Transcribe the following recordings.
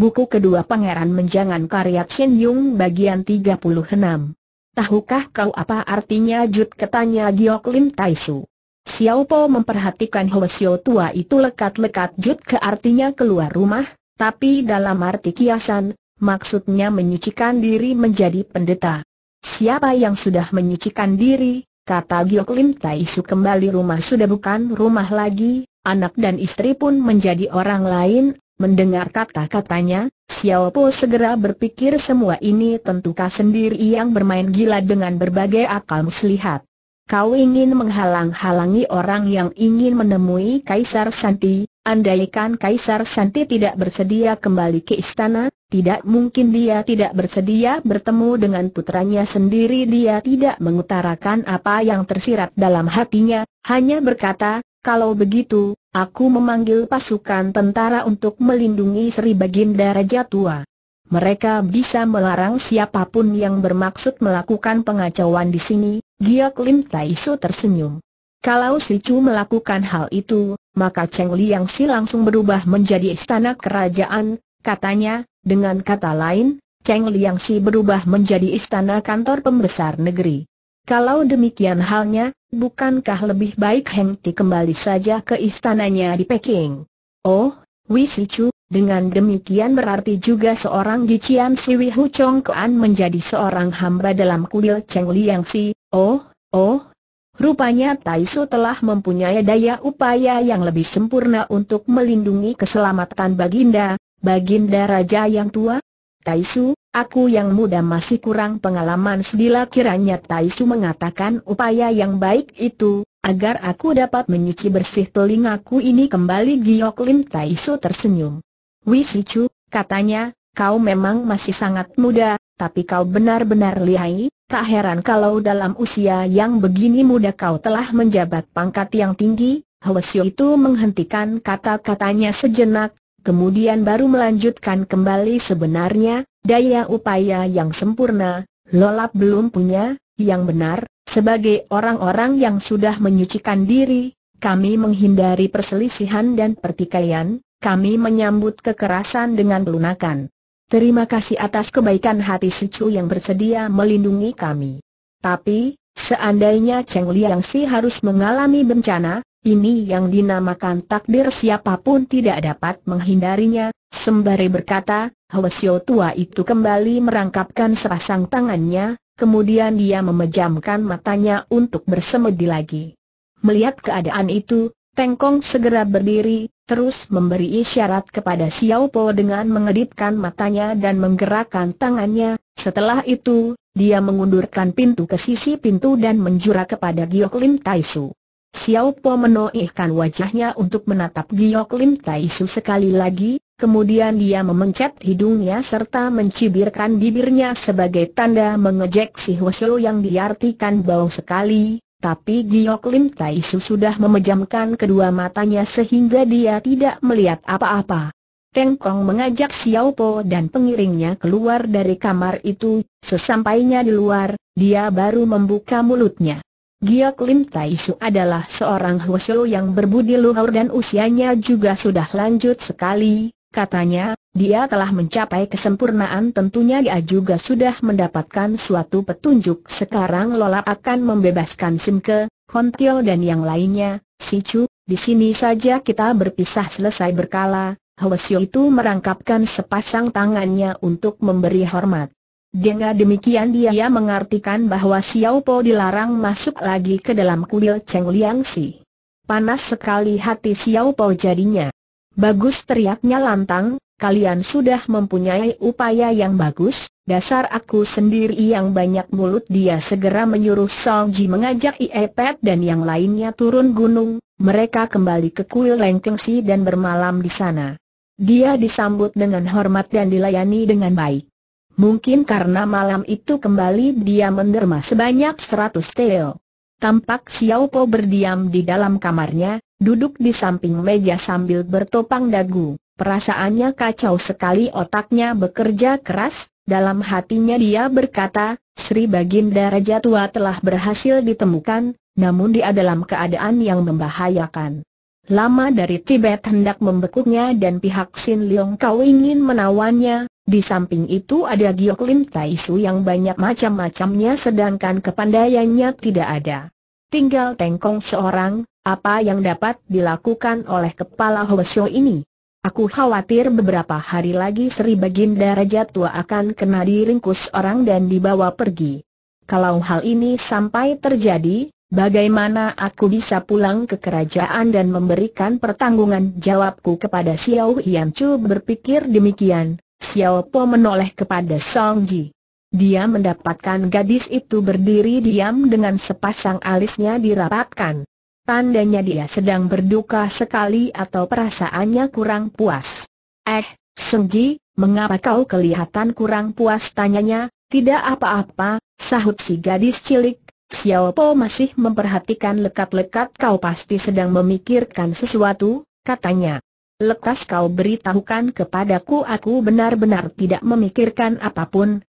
Buku kedua Pangeran Menjangan karya Chen Yung bagian 36. Tahukah kau apa artinya jut ketanya Giok Lim Tai Su? Xiao Po memperhatikan Hwasyo tua itu lekat-lekat jut ke artinya keluar rumah, tapi dalam arti kiasan, maksudnya menyucikan diri menjadi pendeta. Siapa yang sudah menyucikan diri, kata Giok Lim Tai Su kembali rumah sudah bukan rumah lagi, anak dan istri pun menjadi orang lain, Mendengar kata-katanya, Xiao Po segera berpikir semua ini tentu tentukah sendiri yang bermain gila dengan berbagai akal muslihat. Kau ingin menghalang-halangi orang yang ingin menemui Kaisar Santi, andaikan Kaisar Santi tidak bersedia kembali ke istana, tidak mungkin dia tidak bersedia bertemu dengan putranya sendiri dia tidak mengutarakan apa yang tersirat dalam hatinya, hanya berkata, kalau begitu, Aku memanggil pasukan tentara untuk melindungi Sri Baginda Raja Tua. Mereka bisa melarang siapapun yang bermaksud melakukan pengacauan di sini, Giyok Lim Taisu tersenyum. Kalau si Chu melakukan hal itu, maka Cheng Liang Si langsung berubah menjadi istana kerajaan, katanya, dengan kata lain, Cheng Liang Si berubah menjadi istana kantor pembesar negeri. Kalau demikian halnya, bukankah lebih baik Heng Ti kembali saja ke istananya di Peking? Oh, Chu, dengan demikian berarti juga seorang Gician Siwi Hu Chong Kuan menjadi seorang hamba dalam kuil Cheng Liang Si, oh, oh. Rupanya Taisu telah mempunyai daya upaya yang lebih sempurna untuk melindungi keselamatan Baginda, Baginda Raja yang tua. Taisu, Aku yang muda masih kurang pengalaman sedila kiranya Taisu mengatakan upaya yang baik itu, agar aku dapat menyuci bersih telingaku ini kembali Giyok Lim Taisu tersenyum. Wisicu, katanya, kau memang masih sangat muda, tapi kau benar-benar lihai, tak heran kalau dalam usia yang begini muda kau telah menjabat pangkat yang tinggi, Hwasyo itu menghentikan kata-katanya sejenak, kemudian baru melanjutkan kembali sebenarnya, Daya upaya yang sempurna, Lolap belum punya, yang benar, sebagai orang-orang yang sudah menyucikan diri, kami menghindari perselisihan dan pertikaian, kami menyambut kekerasan dengan pelunakan. Terima kasih atas kebaikan hati Sicu yang bersedia melindungi kami. Tapi, seandainya Cheng Liang Si harus mengalami bencana, ini yang dinamakan takdir siapapun tidak dapat menghindarinya, sembari berkata, Hwasyo tua itu kembali merangkapkan serasang tangannya, kemudian dia memejamkan matanya untuk bersemedi lagi. Melihat keadaan itu, Tengkong segera berdiri, terus memberi isyarat kepada Xiao Po dengan mengedipkan matanya dan menggerakkan tangannya, setelah itu, dia mengundurkan pintu ke sisi pintu dan menjurah kepada Giok Lim Tai Su. Xiao Po menoihkan wajahnya untuk menatap Giok Lim Tai Su sekali lagi, Kemudian dia memencet hidungnya serta mencibirkan bibirnya sebagai tanda mengejek si Hwasyo yang diartikan bau sekali, tapi Giok Lim Tai Su sudah memejamkan kedua matanya sehingga dia tidak melihat apa-apa. Teng Kong mengajak Xiao Po dan pengiringnya keluar dari kamar itu, sesampainya di luar, dia baru membuka mulutnya. Giok Lim Tai Su adalah seorang Hwasyo yang berbudi luhur dan usianya juga sudah lanjut sekali, Katanya, dia telah mencapai kesempurnaan tentunya dia juga sudah mendapatkan suatu petunjuk Sekarang Lola akan membebaskan Simke, Kontio dan yang lainnya, Si Chu, di sini saja kita berpisah selesai berkala Hwasyo itu merangkapkan sepasang tangannya untuk memberi hormat Dengan demikian dia mengartikan bahwa Xiao Po dilarang masuk lagi ke dalam kuil Cheng Liang Si Panas sekali hati Xiao Po jadinya Bagus teriaknya lantang, kalian sudah mempunyai upaya yang bagus, dasar aku sendiri yang banyak mulut dia segera menyuruh Song Ji mengajak Iepet dan yang lainnya turun gunung, mereka kembali ke kuil Lengkengsi dan bermalam di sana. Dia disambut dengan hormat dan dilayani dengan baik. Mungkin karena malam itu kembali dia menderma sebanyak seratus teo. Tampak Xiao Po berdiam di dalam kamarnya, duduk di samping meja sambil bertopang dagu. Perasaannya kacau sekali otaknya bekerja keras, dalam hatinya dia berkata, Sri Baginda Raja Tua telah berhasil ditemukan, namun dia dalam keadaan yang membahayakan. Lama dari Tibet hendak membekuknya dan pihak Sin Leong Kau ingin menawannya, di samping itu ada Giok Lim Taisu yang banyak macam-macamnya sedangkan kepandaiannya tidak ada. Tinggal Tengkong seorang, apa yang dapat dilakukan oleh kepala Hoesho ini? Aku khawatir beberapa hari lagi Sri Baginda Raja Tua akan kena diringkus orang dan dibawa pergi. Kalau hal ini sampai terjadi, bagaimana aku bisa pulang ke kerajaan dan memberikan pertanggungan jawabku kepada Xiao Hian Chu berpikir demikian, Xiao Po menoleh kepada Song Ji. Dia mendapatkan gadis itu berdiri diam dengan sepasang alisnya dirapatkan. Tandanya dia sedang berduka sekali atau perasaannya kurang puas. Eh, Sengji, mengapa kau kelihatan kurang puas tanyanya? Tidak apa-apa, sahut si gadis cilik. Xiao Po masih memperhatikan lekat-lekat kau pasti sedang memikirkan sesuatu, katanya. Lekas kau beritahukan kepadaku aku benar-benar tidak memikirkan apapun,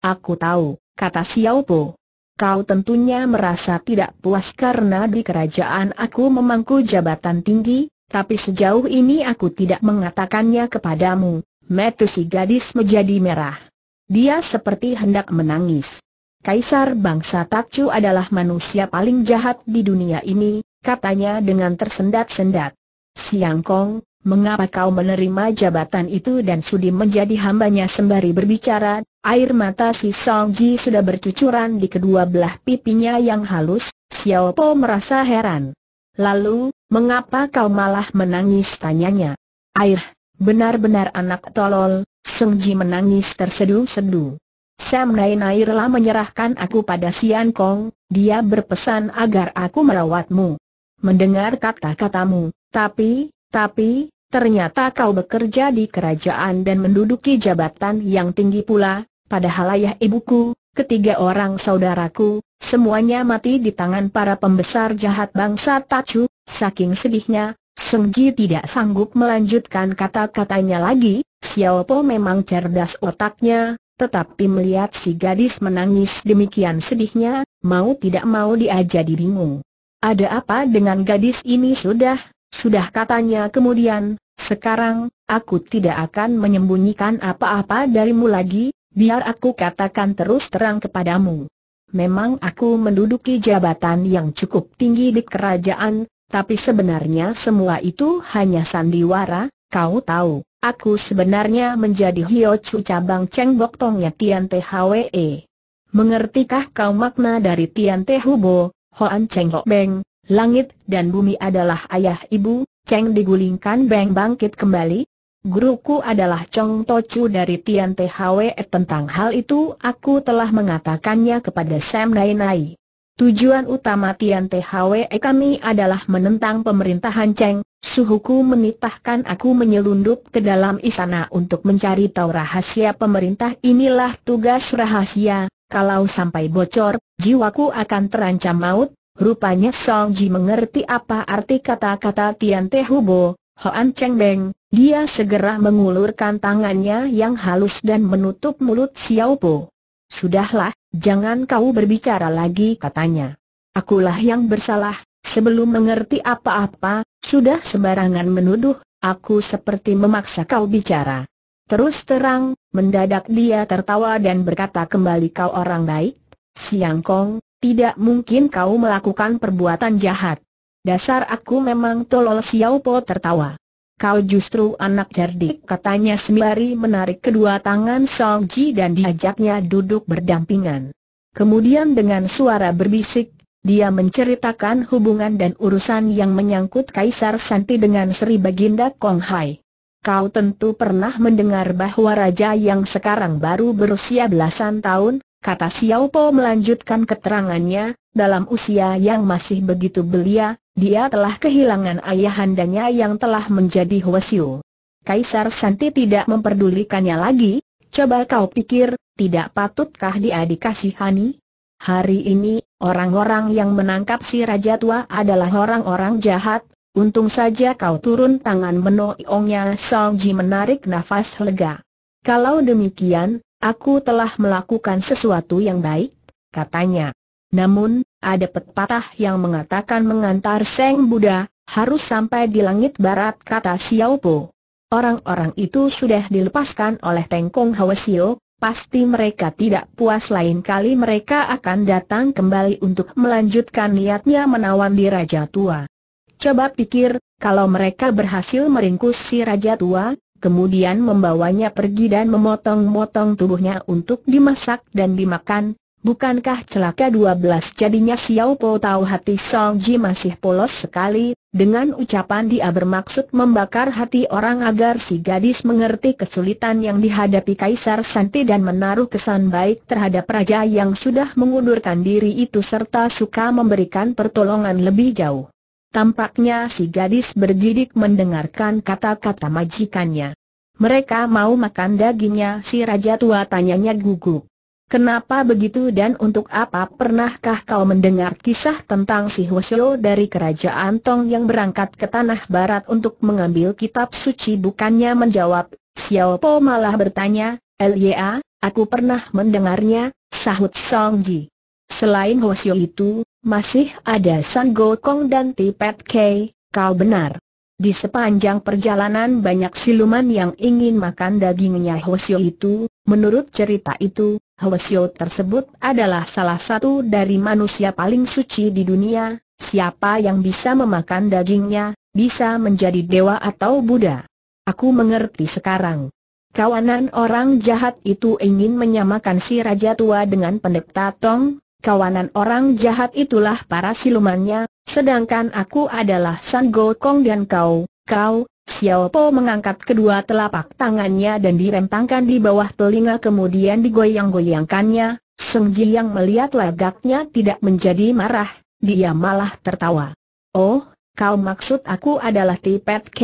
Aku tahu, kata Xiao Po. Kau tentunya merasa tidak puas karena di kerajaan aku memangku jabatan tinggi, tapi sejauh ini aku tidak mengatakannya kepadamu. Metu si gadis menjadi merah. Dia seperti hendak menangis. Kaisar bangsa Takcu adalah manusia paling jahat di dunia ini, katanya dengan tersendat-sendat. Siang Kong, mengapa kau menerima jabatan itu dan sudi menjadi hambanya sembari berbicara, Air mata si Song Ji sudah bercucuran di kedua belah pipinya yang halus, Xiao Po merasa heran. Lalu, mengapa kau malah menangis tanyanya? Air, benar-benar anak tolol, Song Ji menangis terseduh-seduh. Sam Nai rela menyerahkan aku pada Sian Kong, dia berpesan agar aku merawatmu. Mendengar kata-katamu, tapi, tapi, ternyata kau bekerja di kerajaan dan menduduki jabatan yang tinggi pula, Padahal ayah ibuku, ketiga orang saudaraku, semuanya mati di tangan para pembesar jahat bangsa Tacu, saking sedihnya, Seng Ji tidak sanggup melanjutkan kata-katanya lagi, Xiao Po memang cerdas otaknya, tetapi melihat si gadis menangis demikian sedihnya, mau tidak mau dia jadi bingung. Ada apa dengan gadis ini sudah, sudah katanya kemudian, sekarang, aku tidak akan menyembunyikan apa-apa darimu lagi, Biar aku katakan terus terang kepadamu. Memang aku menduduki jabatan yang cukup tinggi di kerajaan, tapi sebenarnya semua itu hanya sandiwara, kau tahu. Aku sebenarnya menjadi Hio Chu cabang Cheng Bok Tongnya Tian THWE. Mengertikah kau makna dari Tian Te Hubo, Hoan Cheng Hok Beng, langit dan bumi adalah ayah ibu, Cheng digulingkan Beng bangkit kembali, Guruku adalah Chong Tochu dari Tian Hwe. tentang hal itu aku telah mengatakannya kepada Sam Nai. Tujuan utama Tian Hwe kami adalah menentang pemerintahan Cheng, suhuku menitahkan aku menyelundup ke dalam istana untuk mencari tahu rahasia pemerintah inilah tugas rahasia, kalau sampai bocor, jiwaku akan terancam maut, rupanya Song Ji mengerti apa arti kata-kata Tian Hubo. Hoan Cheng Beng, dia segera mengulurkan tangannya yang halus dan menutup mulut Xiao Po. Sudahlah, jangan kau berbicara lagi katanya. Akulah yang bersalah, sebelum mengerti apa-apa, sudah sembarangan menuduh, aku seperti memaksa kau bicara. Terus terang, mendadak dia tertawa dan berkata kembali kau orang baik, Siang Kong, tidak mungkin kau melakukan perbuatan jahat. Dasar aku memang tolol Xiao Po tertawa. Kau justru anak cerdik katanya sembari menarik kedua tangan Song Ji dan diajaknya duduk berdampingan. Kemudian dengan suara berbisik, dia menceritakan hubungan dan urusan yang menyangkut Kaisar Santi dengan Sri Baginda Kong Hai. Kau tentu pernah mendengar bahwa raja yang sekarang baru berusia belasan tahun, kata Xiao Po melanjutkan keterangannya, dalam usia yang masih begitu belia, dia telah kehilangan ayahandanya yang telah menjadi Hwasiu. Kaisar Santi tidak memperdulikannya lagi, coba kau pikir, tidak patutkah dia dikasihani? Hari ini, orang-orang yang menangkap si Raja Tua adalah orang-orang jahat, untung saja kau turun tangan menoiongnya Ji menarik nafas lega. Kalau demikian, aku telah melakukan sesuatu yang baik, katanya. Namun, ada pepatah yang mengatakan mengantar Seng Buddha, harus sampai di langit barat kata Xiao Po. Orang-orang itu sudah dilepaskan oleh Tengkong Hwasio, pasti mereka tidak puas lain kali mereka akan datang kembali untuk melanjutkan niatnya menawan di Raja Tua. Coba pikir, kalau mereka berhasil meringkus si Raja Tua, kemudian membawanya pergi dan memotong-motong tubuhnya untuk dimasak dan dimakan, Bukankah celaka dua belas jadinya Xiao Po tahu hati Song Ji masih polos sekali, dengan ucapan dia bermaksud membakar hati orang agar si gadis mengerti kesulitan yang dihadapi Kaisar Santi dan menaruh kesan baik terhadap raja yang sudah mengundurkan diri itu serta suka memberikan pertolongan lebih jauh. Tampaknya si gadis bergidik mendengarkan kata-kata majikannya. Mereka mau makan dagingnya si raja tua tanyanya gugup. Kenapa begitu dan untuk apa pernahkah kau mendengar kisah tentang si Hwasyo dari kerajaan Tong yang berangkat ke tanah barat untuk mengambil kitab suci bukannya menjawab, Xiao Po malah bertanya, Lya, aku pernah mendengarnya, sahut Song Ji. Selain Hwasyo itu, masih ada San Gokong dan Pet Kei, kau benar. Di sepanjang perjalanan banyak siluman yang ingin makan dagingnya Hosio itu, menurut cerita itu, Hwasyo tersebut adalah salah satu dari manusia paling suci di dunia, siapa yang bisa memakan dagingnya, bisa menjadi dewa atau Buddha. Aku mengerti sekarang. Kawanan orang jahat itu ingin menyamakan si Raja Tua dengan pendekta Tong, kawanan orang jahat itulah para silumannya, sedangkan aku adalah San Gokong dan kau, kau, Xiao Po mengangkat kedua telapak tangannya dan direntangkan di bawah telinga kemudian digoyang-goyangkannya, Seng Ji yang melihat lagaknya tidak menjadi marah, dia malah tertawa. Oh, kau maksud aku adalah Tipet K,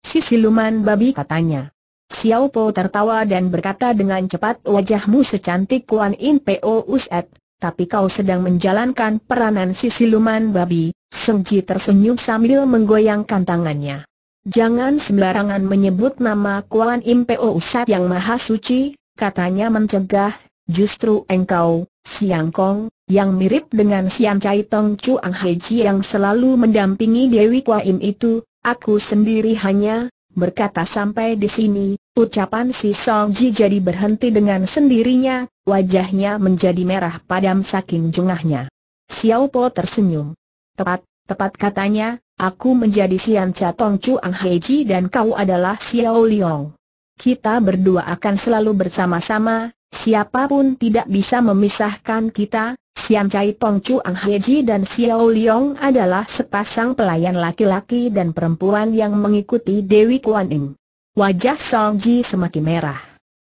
si siluman babi katanya. Xiao Po tertawa dan berkata dengan cepat wajahmu secantik Kuan In Po Uset, tapi kau sedang menjalankan peranan si siluman babi, Seng Ji tersenyum sambil menggoyangkan tangannya. Jangan sembarangan menyebut nama Kuan Impeo Ustadz yang Maha Suci, katanya mencegah, justru engkau, Siang Kong, yang mirip dengan Siang Cai Tong Chu Ang Heji yang selalu mendampingi Dewi Kuan itu, aku sendiri hanya, berkata sampai di sini, ucapan si Song Ji jadi berhenti dengan sendirinya, wajahnya menjadi merah padam saking jengahnya. Xiao Po tersenyum. Tepat, tepat katanya, Aku menjadi Sian Cha Tong Hei Ji dan kau adalah Xiao Liang. Kita berdua akan selalu bersama-sama, siapapun tidak bisa memisahkan kita. Sian Chai Tong Hei Ji dan Xiao Liang adalah sepasang pelayan laki-laki dan perempuan yang mengikuti Dewi Kuan Yin. Wajah Song Ji semakin merah.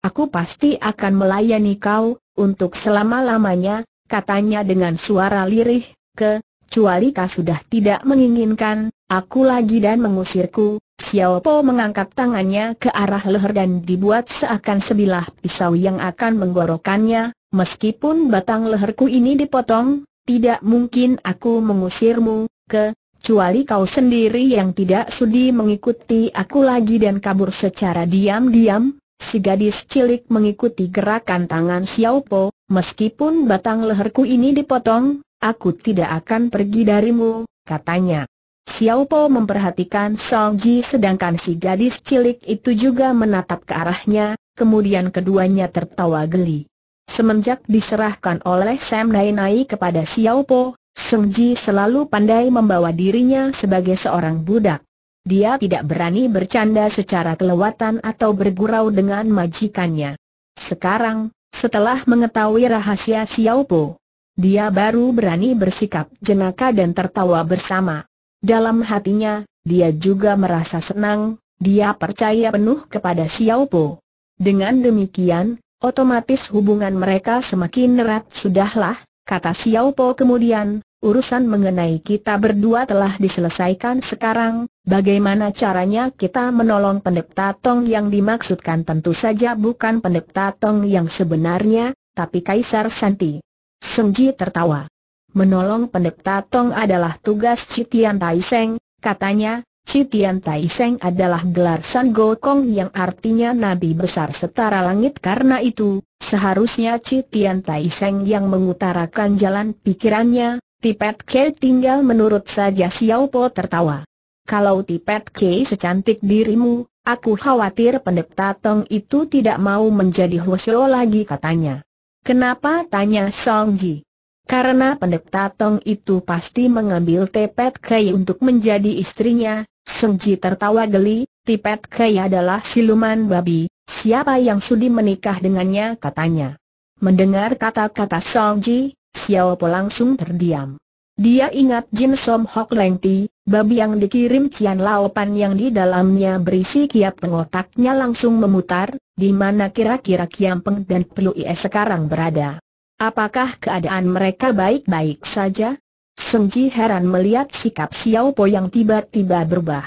Aku pasti akan melayani kau, untuk selama-lamanya, katanya dengan suara lirih, ke, kecuali kau sudah tidak menginginkan, aku lagi dan mengusirku. Xiao Po mengangkat tangannya ke arah leher dan dibuat seakan sebilah pisau yang akan menggorokannya, meskipun batang leherku ini dipotong, tidak mungkin aku mengusirmu, kecuali kau sendiri yang tidak sudi mengikuti aku lagi dan kabur secara diam-diam, Si gadis cilik mengikuti gerakan tangan Xiao Po, meskipun batang leherku ini dipotong, Aku tidak akan pergi darimu, katanya. Xiao Po memperhatikan Song Ji sedangkan si gadis cilik itu juga menatap ke arahnya, kemudian keduanya tertawa geli. Semenjak diserahkan oleh Sam Nai Nai kepada Xiao Po, Song Ji selalu pandai membawa dirinya sebagai seorang budak. Dia tidak berani bercanda secara kelewatan atau bergurau dengan majikannya. Sekarang, setelah mengetahui rahasia Xiao Po, dia baru berani bersikap jenaka dan tertawa bersama. Dalam hatinya, dia juga merasa senang, dia percaya penuh kepada Xiao Po. Dengan demikian, otomatis hubungan mereka semakin erat sudahlah, kata Xiao Po kemudian, urusan mengenai kita berdua telah diselesaikan sekarang, bagaimana caranya kita menolong pendekta Tong yang dimaksudkan tentu saja bukan pendekta Tong yang sebenarnya, tapi Kaisar Santi. Senji tertawa. Menolong pendeta Tong adalah tugas Citian Taiseng, katanya, Citian Taiseng adalah gelar San Gokong yang artinya Nabi Besar setara langit karena itu, seharusnya Citian Taiseng yang mengutarakan jalan pikirannya, Tipet K tinggal menurut saja Xiao Po tertawa. Kalau Tipet K secantik dirimu, aku khawatir pendeta Tong itu tidak mau menjadi Hwasyo lagi katanya. Kenapa tanya Song Ji? Karena pendeta Tong itu pasti mengambil Tepet Kei untuk menjadi istrinya, Song Ji tertawa geli, Tepet Kei adalah siluman babi, siapa yang sudi menikah dengannya katanya. Mendengar kata-kata Song Ji, Xiao Po langsung terdiam. Dia ingat Jin Som Hok Ti, babi yang dikirim Cian Lao Pan yang di dalamnya berisi kiap pengotaknya langsung memutar, di mana kira-kira kiam peng dan pelu Ie sekarang berada. Apakah keadaan mereka baik-baik saja? Ji heran melihat sikap Xiao Po yang tiba-tiba berubah.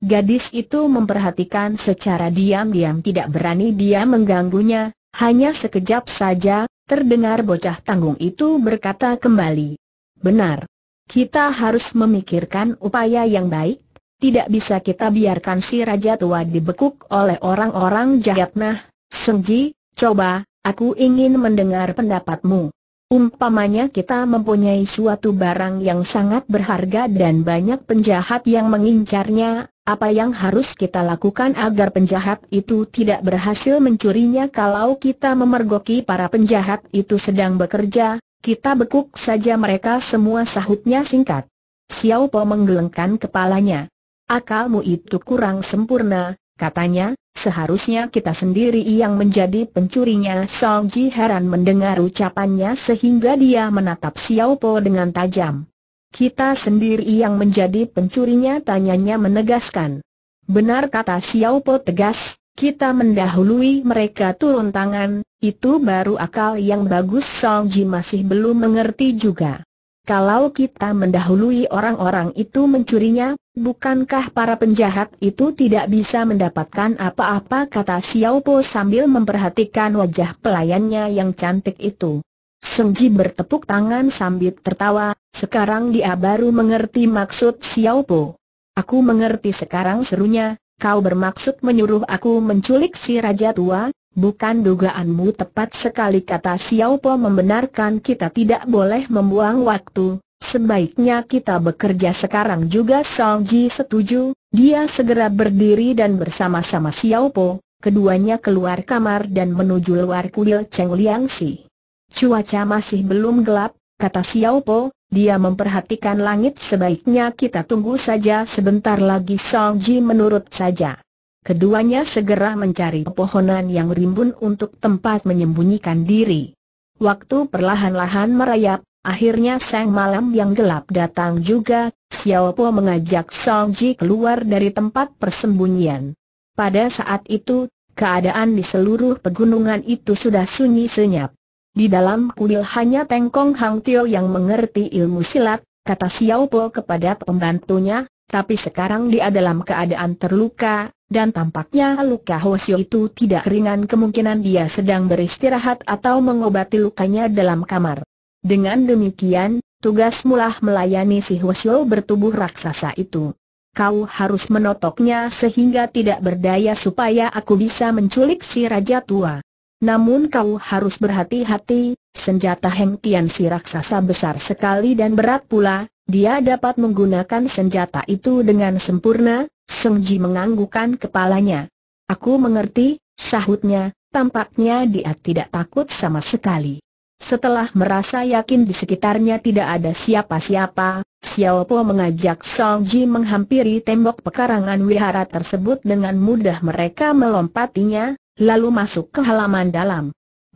Gadis itu memperhatikan secara diam-diam tidak berani dia mengganggunya, hanya sekejap saja, terdengar bocah tanggung itu berkata kembali. Benar. Kita harus memikirkan upaya yang baik, tidak bisa kita biarkan si Raja Tua dibekuk oleh orang-orang jahat nah, Sengji, coba, aku ingin mendengar pendapatmu. Umpamanya kita mempunyai suatu barang yang sangat berharga dan banyak penjahat yang mengincarnya, apa yang harus kita lakukan agar penjahat itu tidak berhasil mencurinya kalau kita memergoki para penjahat itu sedang bekerja, kita bekuk saja mereka semua sahutnya singkat. Xiao Po menggelengkan kepalanya. Akalmu itu kurang sempurna, katanya, seharusnya kita sendiri yang menjadi pencurinya. Song Ji heran mendengar ucapannya sehingga dia menatap Xiao Po dengan tajam. Kita sendiri yang menjadi pencurinya tanyanya menegaskan. Benar kata Xiao Po tegas, kita mendahului mereka turun tangan, itu baru akal yang bagus Song Ji masih belum mengerti juga. Kalau kita mendahului orang-orang itu mencurinya, bukankah para penjahat itu tidak bisa mendapatkan apa-apa kata Xiao Po sambil memperhatikan wajah pelayannya yang cantik itu. Song Ji bertepuk tangan sambil tertawa, sekarang dia baru mengerti maksud Xiao Po. Aku mengerti sekarang serunya, kau bermaksud menyuruh aku menculik si Raja Tua, Bukan dugaanmu tepat sekali kata Xiao Po membenarkan kita tidak boleh membuang waktu, sebaiknya kita bekerja sekarang juga Song Ji setuju, dia segera berdiri dan bersama-sama Xiao Po, keduanya keluar kamar dan menuju luar kuil Cheng Liang Si. Cuaca masih belum gelap, kata Xiao Po, dia memperhatikan langit sebaiknya kita tunggu saja sebentar lagi Song Ji menurut saja. Keduanya segera mencari pepohonan yang rimbun untuk tempat menyembunyikan diri. Waktu perlahan-lahan merayap, akhirnya sang malam yang gelap datang juga, Xiao Po mengajak Song Ji keluar dari tempat persembunyian. Pada saat itu, keadaan di seluruh pegunungan itu sudah sunyi senyap. Di dalam kuil hanya Tengkong Hang Tio yang mengerti ilmu silat, kata Xiao Po kepada pembantunya, tapi sekarang dia dalam keadaan terluka, dan tampaknya luka Hosio itu tidak ringan kemungkinan dia sedang beristirahat atau mengobati lukanya dalam kamar. Dengan demikian, tugas mulah melayani si Hosio bertubuh raksasa itu. Kau harus menotoknya sehingga tidak berdaya supaya aku bisa menculik si Raja Tua. Namun kau harus berhati-hati, senjata hengkian si raksasa besar sekali dan berat pula, dia dapat menggunakan senjata itu dengan sempurna, Seng Ji menganggukkan kepalanya. Aku mengerti, sahutnya, tampaknya dia tidak takut sama sekali. Setelah merasa yakin di sekitarnya tidak ada siapa-siapa, Xiao Po mengajak Song Ji menghampiri tembok pekarangan wihara tersebut dengan mudah mereka melompatinya, lalu masuk ke halaman dalam.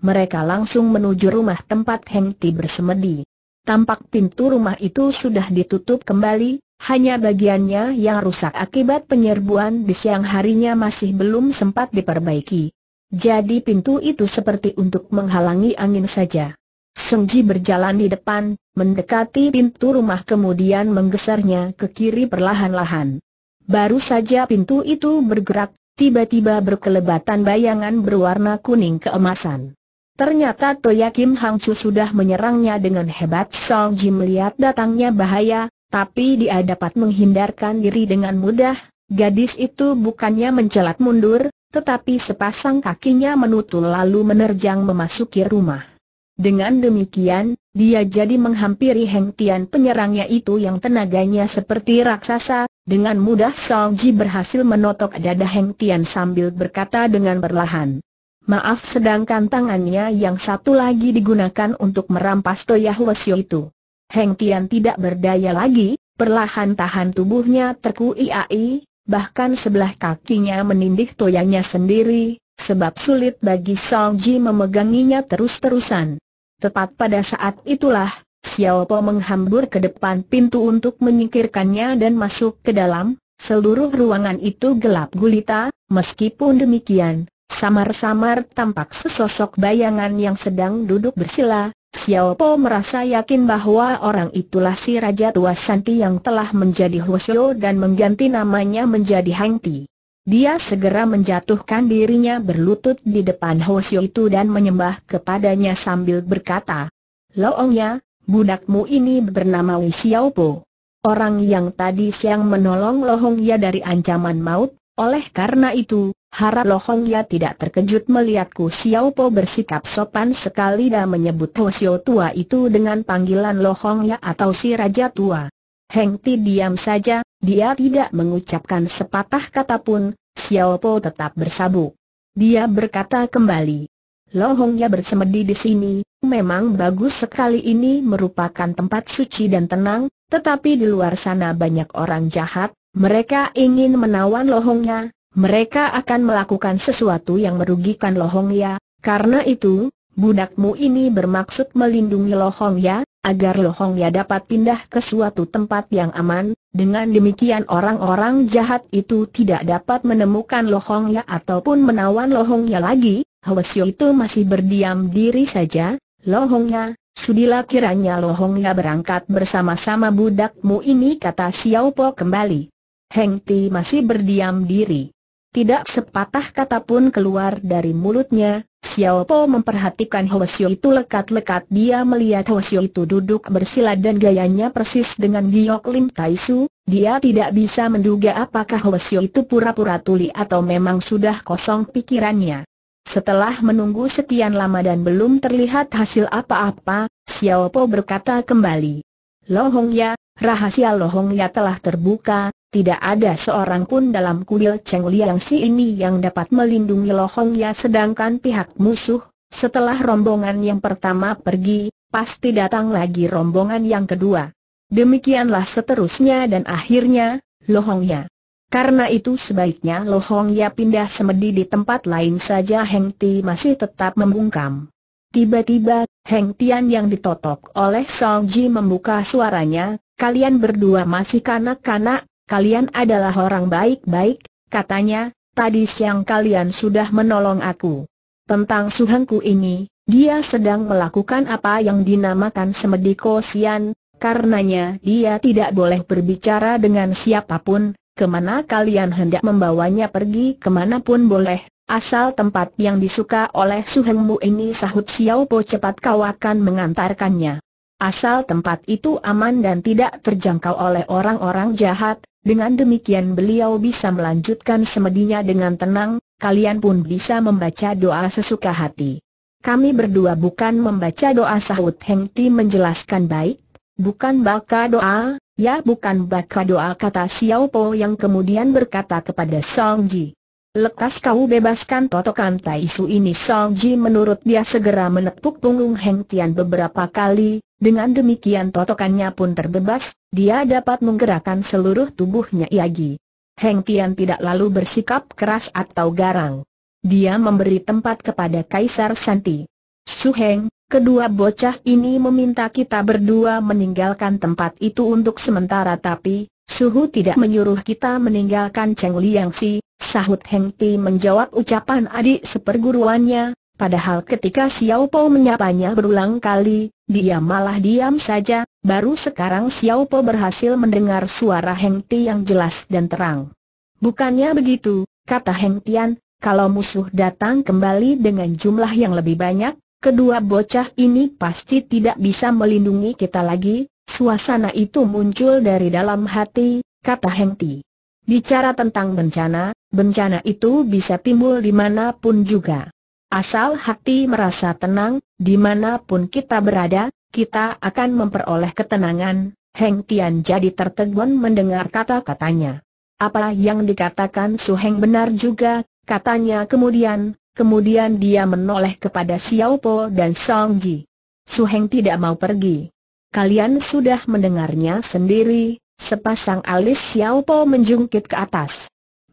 Mereka langsung menuju rumah tempat Heng Ti bersemedi. Tampak pintu rumah itu sudah ditutup kembali, hanya bagiannya yang rusak akibat penyerbuan di siang harinya masih belum sempat diperbaiki. Jadi pintu itu seperti untuk menghalangi angin saja. Sengji berjalan di depan, mendekati pintu rumah kemudian menggesernya ke kiri perlahan-lahan. Baru saja pintu itu bergerak, tiba-tiba berkelebatan bayangan berwarna kuning keemasan. Ternyata Toya Kim Hang Chu sudah menyerangnya dengan hebat Song Ji melihat datangnya bahaya, tapi dia dapat menghindarkan diri dengan mudah. Gadis itu bukannya mencelat mundur, tetapi sepasang kakinya menutul lalu menerjang memasuki rumah. Dengan demikian, dia jadi menghampiri Heng Tian penyerangnya itu yang tenaganya seperti raksasa, dengan mudah Song Ji berhasil menotok dada Heng Tian sambil berkata dengan perlahan, Maaf sedangkan tangannya yang satu lagi digunakan untuk merampas Toyah Lesio itu. Heng Tian tidak berdaya lagi, perlahan tahan tubuhnya iai, bahkan sebelah kakinya menindih Toyahnya sendiri, sebab sulit bagi Song Ji memeganginya terus-terusan. Tepat pada saat itulah, Xiao Po menghambur ke depan pintu untuk menyingkirkannya dan masuk ke dalam, seluruh ruangan itu gelap gulita, meskipun demikian, Samar-samar tampak sesosok bayangan yang sedang duduk bersila, Xiao Po merasa yakin bahwa orang itulah si Raja Tua Santi yang telah menjadi Huo dan mengganti namanya menjadi Hang Ti. Dia segera menjatuhkan dirinya berlutut di depan Hosio itu dan menyembah kepadanya sambil berkata, Loongnya, budakmu ini bernama Xiao Po, Orang yang tadi siang menolong Lohong Ya dari ancaman maut, oleh karena itu, harap Hong Lohongya tidak terkejut melihatku. Xiao Po bersikap sopan sekali dan menyebut Ho Xiao Tua itu dengan panggilan Lo Lohongya atau si Raja Tua. Heng Ti diam saja, dia tidak mengucapkan sepatah kata pun, Xiao Po tetap bersabuk. Dia berkata kembali, Lo Lohongya bersemedi di sini, memang bagus sekali ini merupakan tempat suci dan tenang, tetapi di luar sana banyak orang jahat, mereka ingin menawan lohongnya, mereka akan melakukan sesuatu yang merugikan lohongnya, karena itu, budakmu ini bermaksud melindungi lohongnya, agar lohongnya dapat pindah ke suatu tempat yang aman, dengan demikian orang-orang jahat itu tidak dapat menemukan lohongnya ataupun menawan lohongnya lagi, Hwasyo itu masih berdiam diri saja, lohongnya, sudilah kiranya lohongnya berangkat bersama-sama budakmu ini kata Xiao Po kembali. Heng Ti masih berdiam diri. Tidak sepatah kata pun keluar dari mulutnya, Xiao Po memperhatikan Hwa Xiu itu lekat-lekat dia melihat Hwa Xiu itu duduk bersila dan gayanya persis dengan Giok Lim Tai Su, dia tidak bisa menduga apakah Hwa Xiu itu pura-pura tuli atau memang sudah kosong pikirannya. Setelah menunggu sekian lama dan belum terlihat hasil apa-apa, Xiao Po berkata kembali. Lohong Ya, rahasia Lohong Ya telah terbuka, tidak ada seorang pun dalam kuil Cheng Liang Si ini yang dapat melindungi Hong Ya sedangkan pihak musuh, setelah rombongan yang pertama pergi, pasti datang lagi rombongan yang kedua. Demikianlah seterusnya dan akhirnya, Hong Ya. Karena itu sebaiknya Hong Ya pindah semedi di tempat lain saja Heng Ti masih tetap membungkam. Tiba-tiba, Heng Tian yang ditotok oleh Song Ji membuka suaranya, kalian berdua masih kanak-kanak, kalian adalah orang baik-baik, katanya, tadi siang kalian sudah menolong aku. Tentang suhengku ini, dia sedang melakukan apa yang dinamakan semedi kosian, karenanya dia tidak boleh berbicara dengan siapapun, kemana kalian hendak membawanya pergi kemanapun boleh, Asal tempat yang disuka oleh suhengmu ini sahut Xiao Po cepat kau akan mengantarkannya. Asal tempat itu aman dan tidak terjangkau oleh orang-orang jahat, dengan demikian beliau bisa melanjutkan semedinya dengan tenang, kalian pun bisa membaca doa sesuka hati. Kami berdua bukan membaca doa sahut Heng Ti menjelaskan baik, bukan baka doa, ya bukan baka doa kata Xiao Po yang kemudian berkata kepada Song Ji. Lekas kau bebaskan totokan Taisu ini Song Ji. menurut dia segera menepuk punggung Heng Tian beberapa kali, dengan demikian totokannya pun terbebas, dia dapat menggerakkan seluruh tubuhnya Yagi. Heng Tian tidak lalu bersikap keras atau garang. Dia memberi tempat kepada Kaisar Santi. Su Heng, kedua bocah ini meminta kita berdua meninggalkan tempat itu untuk sementara tapi, Suhu tidak menyuruh kita meninggalkan Cheng Liang Si, Sahut Heng Pi menjawab ucapan adik seperguruannya, padahal ketika Xiao Po menyapanya berulang kali, dia malah diam saja, baru sekarang Xiao Po berhasil mendengar suara Heng Pi yang jelas dan terang. Bukannya begitu, kata Heng Tian, kalau musuh datang kembali dengan jumlah yang lebih banyak, kedua bocah ini pasti tidak bisa melindungi kita lagi, suasana itu muncul dari dalam hati, kata Heng Ti. Bicara tentang bencana, bencana itu bisa timbul di mana pun juga. Asal hati merasa tenang, di mana pun kita berada, kita akan memperoleh ketenangan. Heng Tian jadi tertegun mendengar kata-katanya. Apa yang dikatakan Su Heng benar juga, katanya kemudian, kemudian dia menoleh kepada Xiao Po dan Song Ji. Su Heng tidak mau pergi. Kalian sudah mendengarnya sendiri, Sepasang alis Xiao Po menjungkit ke atas.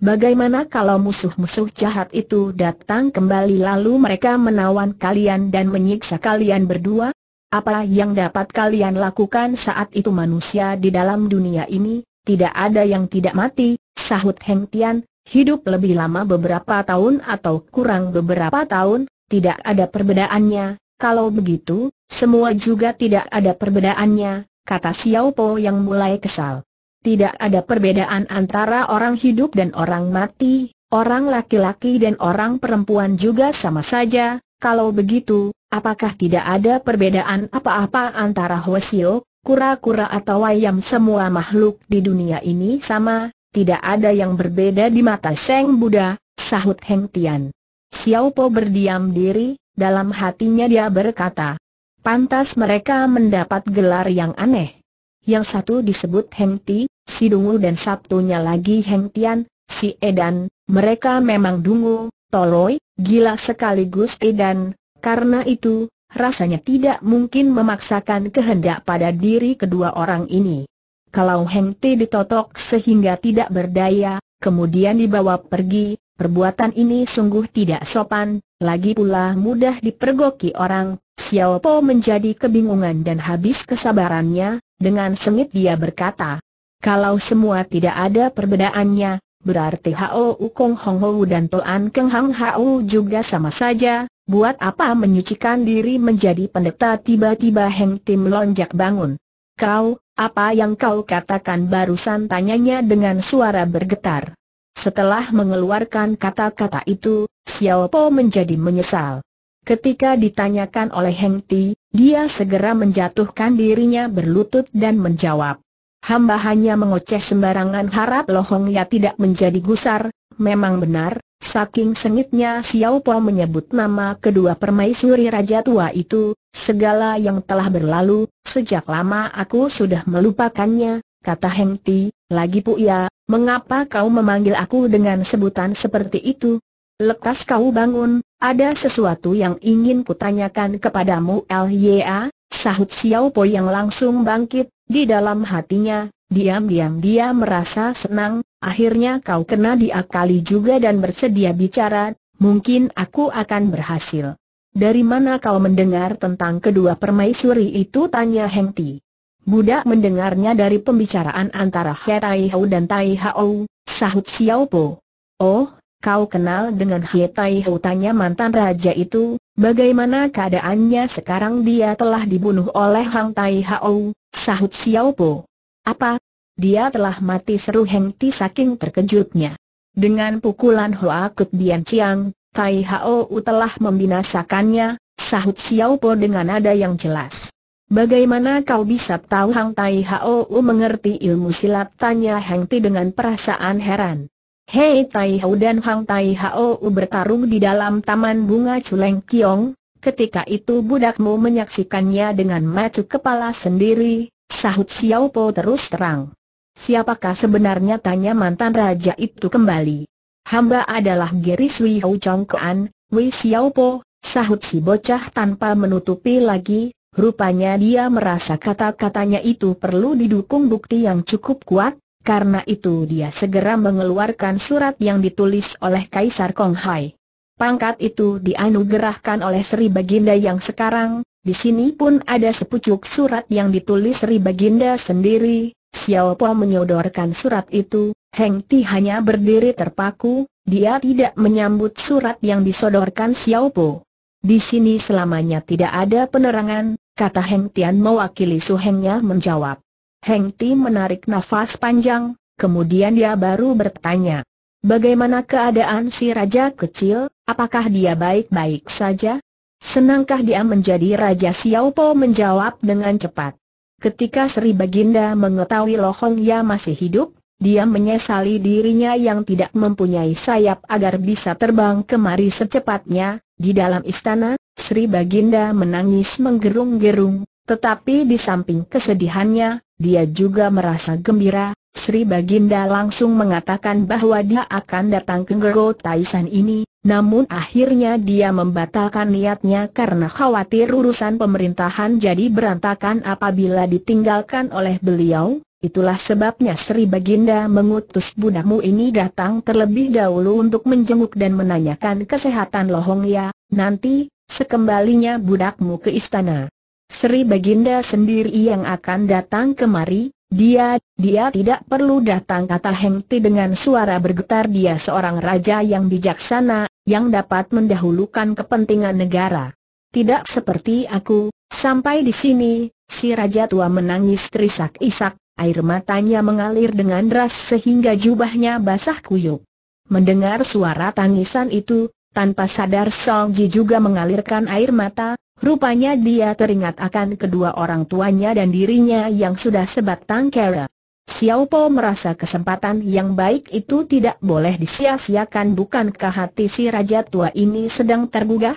Bagaimana kalau musuh-musuh jahat itu datang kembali lalu mereka menawan kalian dan menyiksa kalian berdua? Apa yang dapat kalian lakukan saat itu manusia di dalam dunia ini, tidak ada yang tidak mati, sahut Heng Tian, hidup lebih lama beberapa tahun atau kurang beberapa tahun, tidak ada perbedaannya, kalau begitu, semua juga tidak ada perbedaannya, kata Xiao Po yang mulai kesal. Tidak ada perbedaan antara orang hidup dan orang mati, orang laki-laki dan orang perempuan juga sama saja, kalau begitu, apakah tidak ada perbedaan apa-apa antara Hwasio, kura-kura atau ayam semua makhluk di dunia ini sama, tidak ada yang berbeda di mata Seng Buddha, sahut Heng Tian. Xiao Po berdiam diri, dalam hatinya dia berkata, pantas mereka mendapat gelar yang aneh. Yang satu disebut Hengti, si Dungu dan satunya lagi Hengtian, si Edan, mereka memang Dungu, Toloi, gila sekaligus Edan, karena itu, rasanya tidak mungkin memaksakan kehendak pada diri kedua orang ini. Kalau Hengti ditotok sehingga tidak berdaya, kemudian dibawa pergi, perbuatan ini sungguh tidak sopan, lagi pula mudah dipergoki orang, Xiao Po menjadi kebingungan dan habis kesabarannya, dengan sengit dia berkata, kalau semua tidak ada perbedaannya, berarti Hao Kong Hong Ho dan Toan Keng Hang Hao juga sama saja, buat apa menyucikan diri menjadi pendeta tiba-tiba Heng Tim lonjak bangun. Kau, apa yang kau katakan barusan tanyanya dengan suara bergetar. Setelah mengeluarkan kata-kata itu, Xiao Po menjadi menyesal. Ketika ditanyakan oleh Heng Ti, dia segera menjatuhkan dirinya berlutut dan menjawab. Hamba hanya mengoceh sembarangan harap hong ya tidak menjadi gusar, memang benar, saking sengitnya Xiao Po menyebut nama kedua permaisuri Raja Tua itu, segala yang telah berlalu, sejak lama aku sudah melupakannya, kata Heng Ti, lagi Puya, mengapa kau memanggil aku dengan sebutan seperti itu, lekas kau bangun, ada sesuatu yang ingin kutanyakan kepadamu Lya, sahut Xiao Po yang langsung bangkit, di dalam hatinya, diam-diam dia merasa senang, akhirnya kau kena diakali juga dan bersedia bicara, mungkin aku akan berhasil. Dari mana kau mendengar tentang kedua permaisuri itu tanya Heng Ti. Budak mendengarnya dari pembicaraan antara He Tai Hao dan Tai Hao, sahut Xiao Po. Oh, Kau kenal dengan Hietai tanya mantan raja itu, bagaimana keadaannya sekarang dia telah dibunuh oleh Hang Tai Hao, sahut Xiao Po. Apa? Dia telah mati seru Heng Ti saking terkejutnya. Dengan pukulan Hoa Kut Bian Chiang, Tai Hao telah membinasakannya, sahut Xiao Po dengan nada yang jelas. Bagaimana kau bisa tahu Hang Tai Hao mengerti ilmu silat? Tanya Heng Ti dengan perasaan heran. Hei Tai Hau dan Hang Tai Hao bertarung di dalam taman bunga Culeng Kiong, ketika itu budakmu menyaksikannya dengan mata kepala sendiri, sahut Xiao Po terus terang. Siapakah sebenarnya tanya mantan raja itu kembali. Hamba adalah Geri Sui Hau Chong Kuan, Wei Xiao Po, sahut si bocah tanpa menutupi lagi, Rupanya dia merasa kata-katanya itu perlu didukung bukti yang cukup kuat, karena itu dia segera mengeluarkan surat yang ditulis oleh Kaisar Kong Hai. Pangkat itu dianugerahkan oleh Sri Baginda yang sekarang, di sini pun ada sepucuk surat yang ditulis Sri Baginda sendiri, Xiao Po menyodorkan surat itu, Heng Ti hanya berdiri terpaku, dia tidak menyambut surat yang disodorkan Xiao Po. Di sini selamanya tidak ada penerangan, kata Heng Tian mewakili Su Hengnya menjawab. Heng Ti menarik nafas panjang, kemudian dia baru bertanya. Bagaimana keadaan si raja kecil, apakah dia baik-baik saja? Senangkah dia menjadi Raja Xiao Po menjawab dengan cepat. Ketika Sri Baginda mengetahui Hong Ya masih hidup, dia menyesali dirinya yang tidak mempunyai sayap agar bisa terbang kemari secepatnya. Di dalam istana, Sri Baginda menangis menggerung-gerung, tetapi di samping kesedihannya, dia juga merasa gembira, Sri Baginda langsung mengatakan bahwa dia akan datang ke Gero Taisan ini, namun akhirnya dia membatalkan niatnya karena khawatir urusan pemerintahan jadi berantakan apabila ditinggalkan oleh beliau, itulah sebabnya Sri Baginda mengutus budakmu ini datang terlebih dahulu untuk menjenguk dan menanyakan kesehatan Lohongya, nanti, sekembalinya budakmu ke istana Sri Baginda sendiri yang akan datang kemari, dia, dia tidak perlu datang kata Heng dengan suara bergetar dia seorang raja yang bijaksana, yang dapat mendahulukan kepentingan negara. Tidak seperti aku, sampai di sini, si raja tua menangis terisak-isak, air matanya mengalir dengan deras sehingga jubahnya basah kuyuk. Mendengar suara tangisan itu, tanpa sadar Song Ji juga mengalirkan air mata, Rupanya dia teringat akan kedua orang tuanya dan dirinya yang sudah sebatang kera. Xiao Po merasa kesempatan yang baik itu tidak boleh disia-siakan bukankah hati si Raja Tua ini sedang tergugah?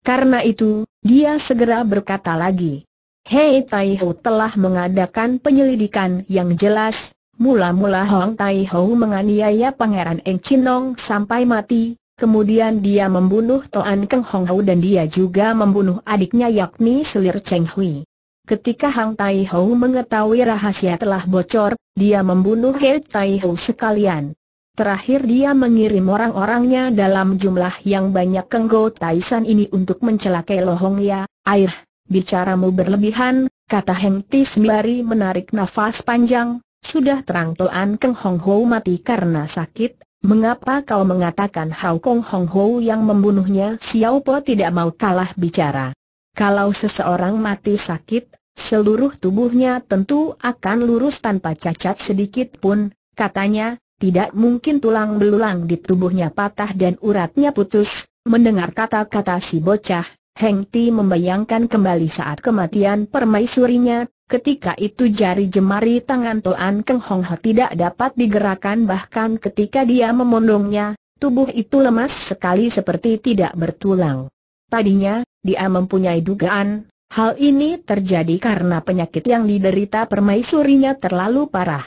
Karena itu, dia segera berkata lagi. Hei Tai Ho telah mengadakan penyelidikan yang jelas, mula-mula Hong Tai Ho menganiaya Pangeran Eng Nong sampai mati, Kemudian dia membunuh Toan Keng Hong Hau dan dia juga membunuh adiknya yakni Selir Cheng Hui. Ketika Hang Tai Hou mengetahui rahasia telah bocor, dia membunuh He Tai Hou sekalian. Terakhir dia mengirim orang-orangnya dalam jumlah yang banyak ke Tai Taisan ini untuk mencelakai Hong Ya. Air, bicaramu berlebihan, kata Heng Sembari menarik nafas panjang, sudah terang Toan Keng Hong Hou mati karena sakit, Mengapa kau mengatakan Hao Kong Hong Ho yang membunuhnya? Xiao Po tidak mau kalah bicara. Kalau seseorang mati sakit, seluruh tubuhnya tentu akan lurus tanpa cacat sedikit pun, katanya, tidak mungkin tulang belulang di tubuhnya patah dan uratnya putus. Mendengar kata-kata si bocah, Heng Ti membayangkan kembali saat kematian permaisurinya, Ketika itu jari jemari tangan Toan Keng Hong Ho tidak dapat digerakkan bahkan ketika dia memondongnya, tubuh itu lemas sekali seperti tidak bertulang. Tadinya, dia mempunyai dugaan, hal ini terjadi karena penyakit yang diderita permaisurinya terlalu parah.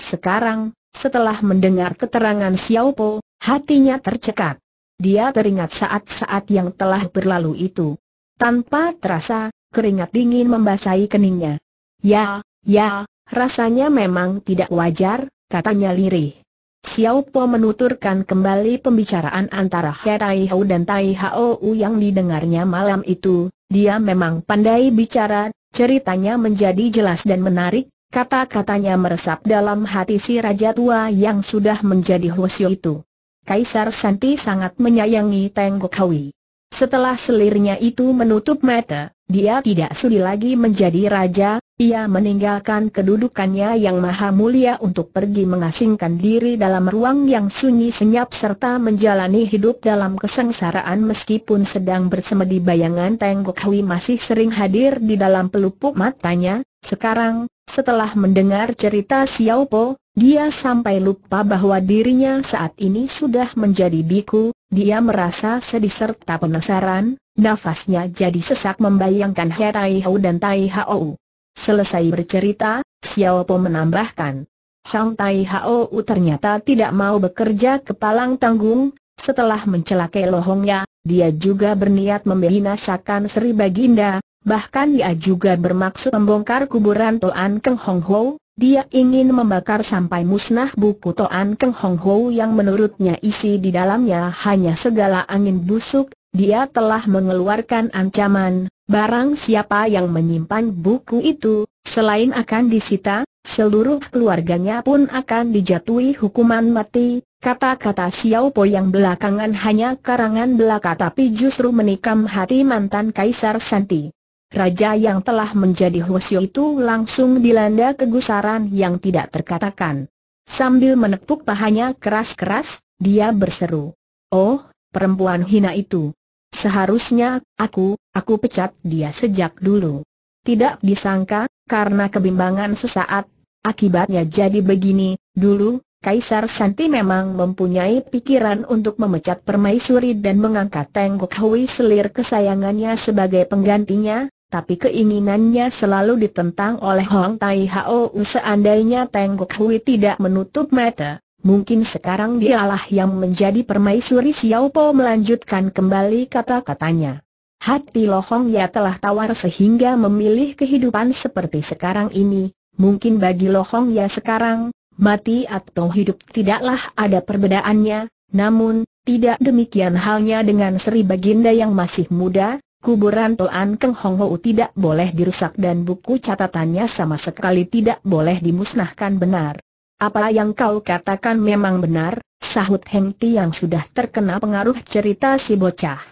Sekarang, setelah mendengar keterangan Xiao Po, hatinya tercekat. Dia teringat saat-saat yang telah berlalu itu. Tanpa terasa, keringat dingin membasahi keningnya. Ya, ya, rasanya memang tidak wajar, katanya lirih. Xiao Po menuturkan kembali pembicaraan antara He Tai Hou dan Tai Hou yang didengarnya malam itu, dia memang pandai bicara, ceritanya menjadi jelas dan menarik, kata-katanya meresap dalam hati si Raja Tua yang sudah menjadi Xiu itu. Kaisar Santi sangat menyayangi Tenggok Hawi. Setelah selirnya itu menutup mata, dia tidak sudi lagi menjadi raja, ia meninggalkan kedudukannya yang maha mulia untuk pergi mengasingkan diri dalam ruang yang sunyi senyap serta menjalani hidup dalam kesengsaraan meskipun sedang bersemedi bayangan Tenggok Hui masih sering hadir di dalam pelupuk matanya, sekarang, setelah mendengar cerita Xiao Po, dia sampai lupa bahwa dirinya saat ini sudah menjadi biku, dia merasa sedih serta penasaran, nafasnya jadi sesak membayangkan He Tai Hau dan Tai Hau. Selesai bercerita, Xiao Po menambahkan. Hang Tai Hau ternyata tidak mau bekerja kepalang tanggung, setelah mencelakai lohongnya, dia juga berniat membinasakan Sri Baginda, bahkan dia juga bermaksud membongkar kuburan Toan Keng Hong Hou. Dia ingin membakar sampai musnah buku Toan Keng Hong Ho yang menurutnya isi di dalamnya hanya segala angin busuk, dia telah mengeluarkan ancaman, barang siapa yang menyimpan buku itu, selain akan disita, seluruh keluarganya pun akan dijatuhi hukuman mati, kata-kata Xiao Po yang belakangan hanya karangan belaka tapi justru menikam hati mantan Kaisar Santi raja yang telah menjadi Hwasyo itu langsung dilanda kegusaran yang tidak terkatakan. Sambil menepuk pahanya keras-keras, dia berseru. Oh, perempuan hina itu. Seharusnya, aku, aku pecat dia sejak dulu. Tidak disangka, karena kebimbangan sesaat, akibatnya jadi begini, dulu, Kaisar Santi memang mempunyai pikiran untuk memecat permaisuri dan mengangkat Tengkuk Hui selir kesayangannya sebagai penggantinya, tapi keinginannya selalu ditentang oleh Hong Tai Hao seandainya Teng Guk Hui tidak menutup mata. Mungkin sekarang dialah yang menjadi permaisuri Xiao Po melanjutkan kembali kata-katanya. Hati Lo Hong Ya telah tawar sehingga memilih kehidupan seperti sekarang ini. Mungkin bagi Lo Hong Ya sekarang, mati atau hidup tidaklah ada perbedaannya, namun, tidak demikian halnya dengan Sri Baginda yang masih muda, Kuburan Toan Keng Hong Ho tidak boleh dirusak dan buku catatannya sama sekali tidak boleh dimusnahkan benar. Apa yang kau katakan memang benar, sahut Heng Ti yang sudah terkena pengaruh cerita si bocah.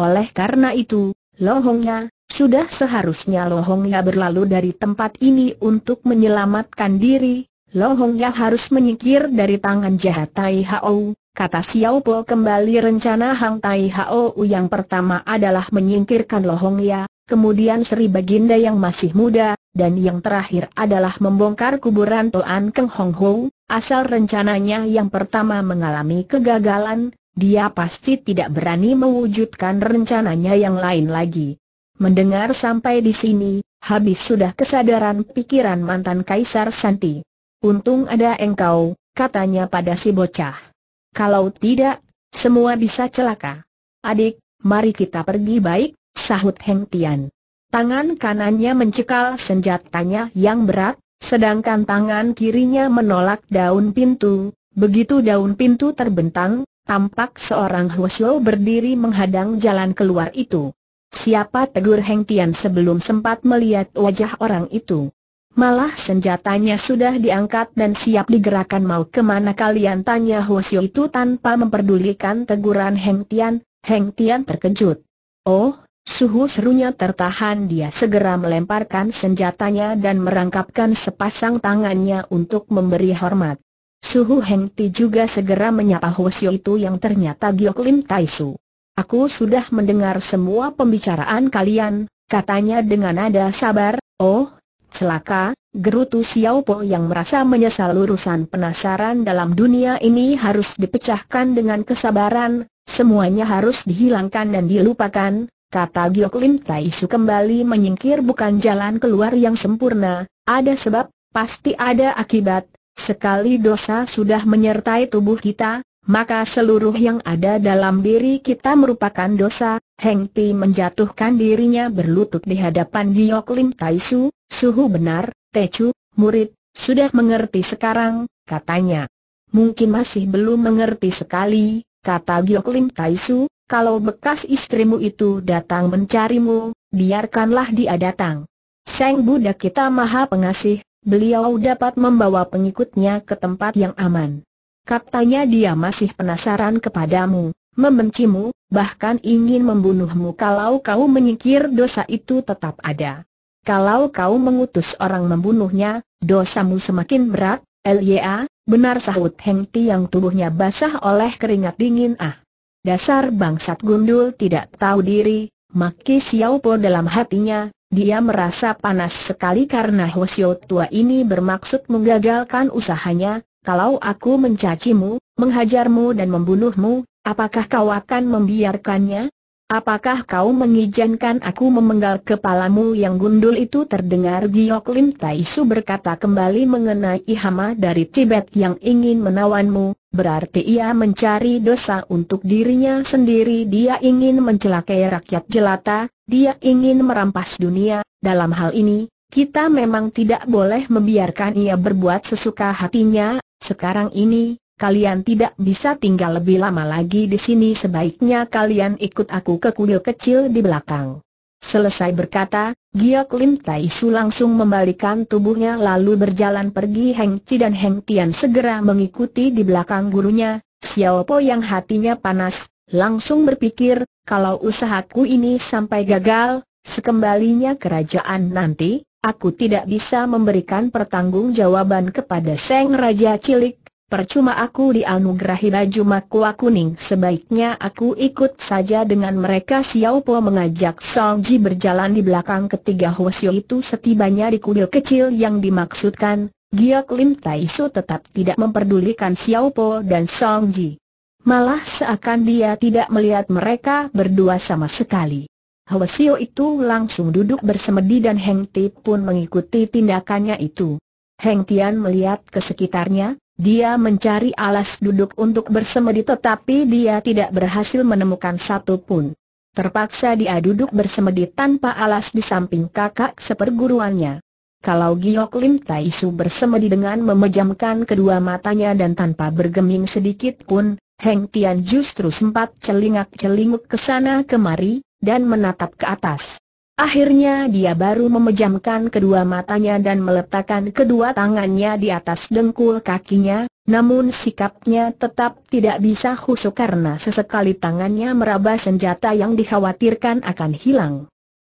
Oleh karena itu, lohongnya, sudah seharusnya lohongnya berlalu dari tempat ini untuk menyelamatkan diri, lohongnya harus menyingkir dari tangan jahat Tai Hao, Kata Xiao Po kembali rencana Hang Tai Hao yang pertama adalah menyingkirkan Lohong Ya, kemudian Sri Baginda yang masih muda, dan yang terakhir adalah membongkar kuburan tuan Keng Hong Ho, asal rencananya yang pertama mengalami kegagalan, dia pasti tidak berani mewujudkan rencananya yang lain lagi. Mendengar sampai di sini, habis sudah kesadaran pikiran mantan Kaisar Santi. Untung ada engkau, katanya pada si bocah. Kalau tidak, semua bisa celaka. Adik, mari kita pergi baik, sahut Heng Tian. Tangan kanannya mencekal senjatanya yang berat, sedangkan tangan kirinya menolak daun pintu. Begitu daun pintu terbentang, tampak seorang Huosyo berdiri menghadang jalan keluar itu. Siapa tegur Heng Tian sebelum sempat melihat wajah orang itu? Malah senjatanya sudah diangkat dan siap digerakkan mau kemana kalian tanya Hoshio itu tanpa memperdulikan teguran Heng Tian, Heng Tian terkejut. Oh, suhu serunya tertahan dia segera melemparkan senjatanya dan merangkapkan sepasang tangannya untuk memberi hormat. Suhu Heng Ti juga segera menyapa Hoshio itu yang ternyata Giok Lim Aku sudah mendengar semua pembicaraan kalian, katanya dengan nada sabar, oh, Celaka, gerutu Xiao Po yang merasa menyesal urusan penasaran dalam dunia ini harus dipecahkan dengan kesabaran, semuanya harus dihilangkan dan dilupakan, kata Giok Lim Tai Su kembali menyingkir bukan jalan keluar yang sempurna, ada sebab, pasti ada akibat, sekali dosa sudah menyertai tubuh kita, maka seluruh yang ada dalam diri kita merupakan dosa. Heng Ti menjatuhkan dirinya berlutut di hadapan Giok Lim Tai Su, Suhu benar, Tecu, murid, sudah mengerti sekarang, katanya. Mungkin masih belum mengerti sekali, kata Gioklim Taisu, kalau bekas istrimu itu datang mencarimu, biarkanlah dia datang. Sang Buddha kita maha pengasih, beliau dapat membawa pengikutnya ke tempat yang aman. Katanya dia masih penasaran kepadamu, membencimu, bahkan ingin membunuhmu kalau kau menyikir dosa itu tetap ada kalau kau mengutus orang membunuhnya, dosamu semakin berat, Lya. benar sahut Heng Ti yang tubuhnya basah oleh keringat dingin ah. Dasar bangsat gundul tidak tahu diri, maki Xiao Po dalam hatinya, dia merasa panas sekali karena Xiao tua ini bermaksud menggagalkan usahanya, kalau aku mencacimu, menghajarmu dan membunuhmu, apakah kau akan membiarkannya? Apakah kau mengizinkan aku memenggal kepalamu yang gundul itu terdengar Giok Lim Taisu berkata kembali mengenai hama dari Tibet yang ingin menawanmu, berarti ia mencari dosa untuk dirinya sendiri dia ingin mencelakai rakyat jelata, dia ingin merampas dunia, dalam hal ini, kita memang tidak boleh membiarkan ia berbuat sesuka hatinya, sekarang ini, kalian tidak bisa tinggal lebih lama lagi di sini sebaiknya kalian ikut aku ke kuil kecil di belakang. Selesai berkata, Giok Lim Tai Su langsung membalikan tubuhnya lalu berjalan pergi Heng Chi dan Heng Tian segera mengikuti di belakang gurunya, Xiao Po yang hatinya panas, langsung berpikir, kalau usahaku ini sampai gagal, sekembalinya kerajaan nanti, aku tidak bisa memberikan pertanggungjawaban kepada Seng Raja Cilik, Percuma aku dianugerahi baju makua kuning sebaiknya aku ikut saja dengan mereka Xiao Po mengajak Song Ji berjalan di belakang ketiga Hosio itu setibanya di kuil kecil yang dimaksudkan, Giok Lim Tai Su tetap tidak memperdulikan Xiao Po dan Song Ji. Malah seakan dia tidak melihat mereka berdua sama sekali. Hosio itu langsung duduk bersemedi dan Heng Ti pun mengikuti tindakannya itu. Heng Tian melihat ke sekitarnya, dia mencari alas duduk untuk bersemedi tetapi dia tidak berhasil menemukan satu pun. Terpaksa dia duduk bersemedi tanpa alas di samping kakak seperguruannya. Kalau Giok Lim Tai Su bersemedi dengan memejamkan kedua matanya dan tanpa bergeming sedikit pun, Heng Tian justru sempat celingak-celinguk ke sana kemari, dan menatap ke atas. Akhirnya dia baru memejamkan kedua matanya dan meletakkan kedua tangannya di atas dengkul kakinya, namun sikapnya tetap tidak bisa husuk karena sesekali tangannya meraba senjata yang dikhawatirkan akan hilang.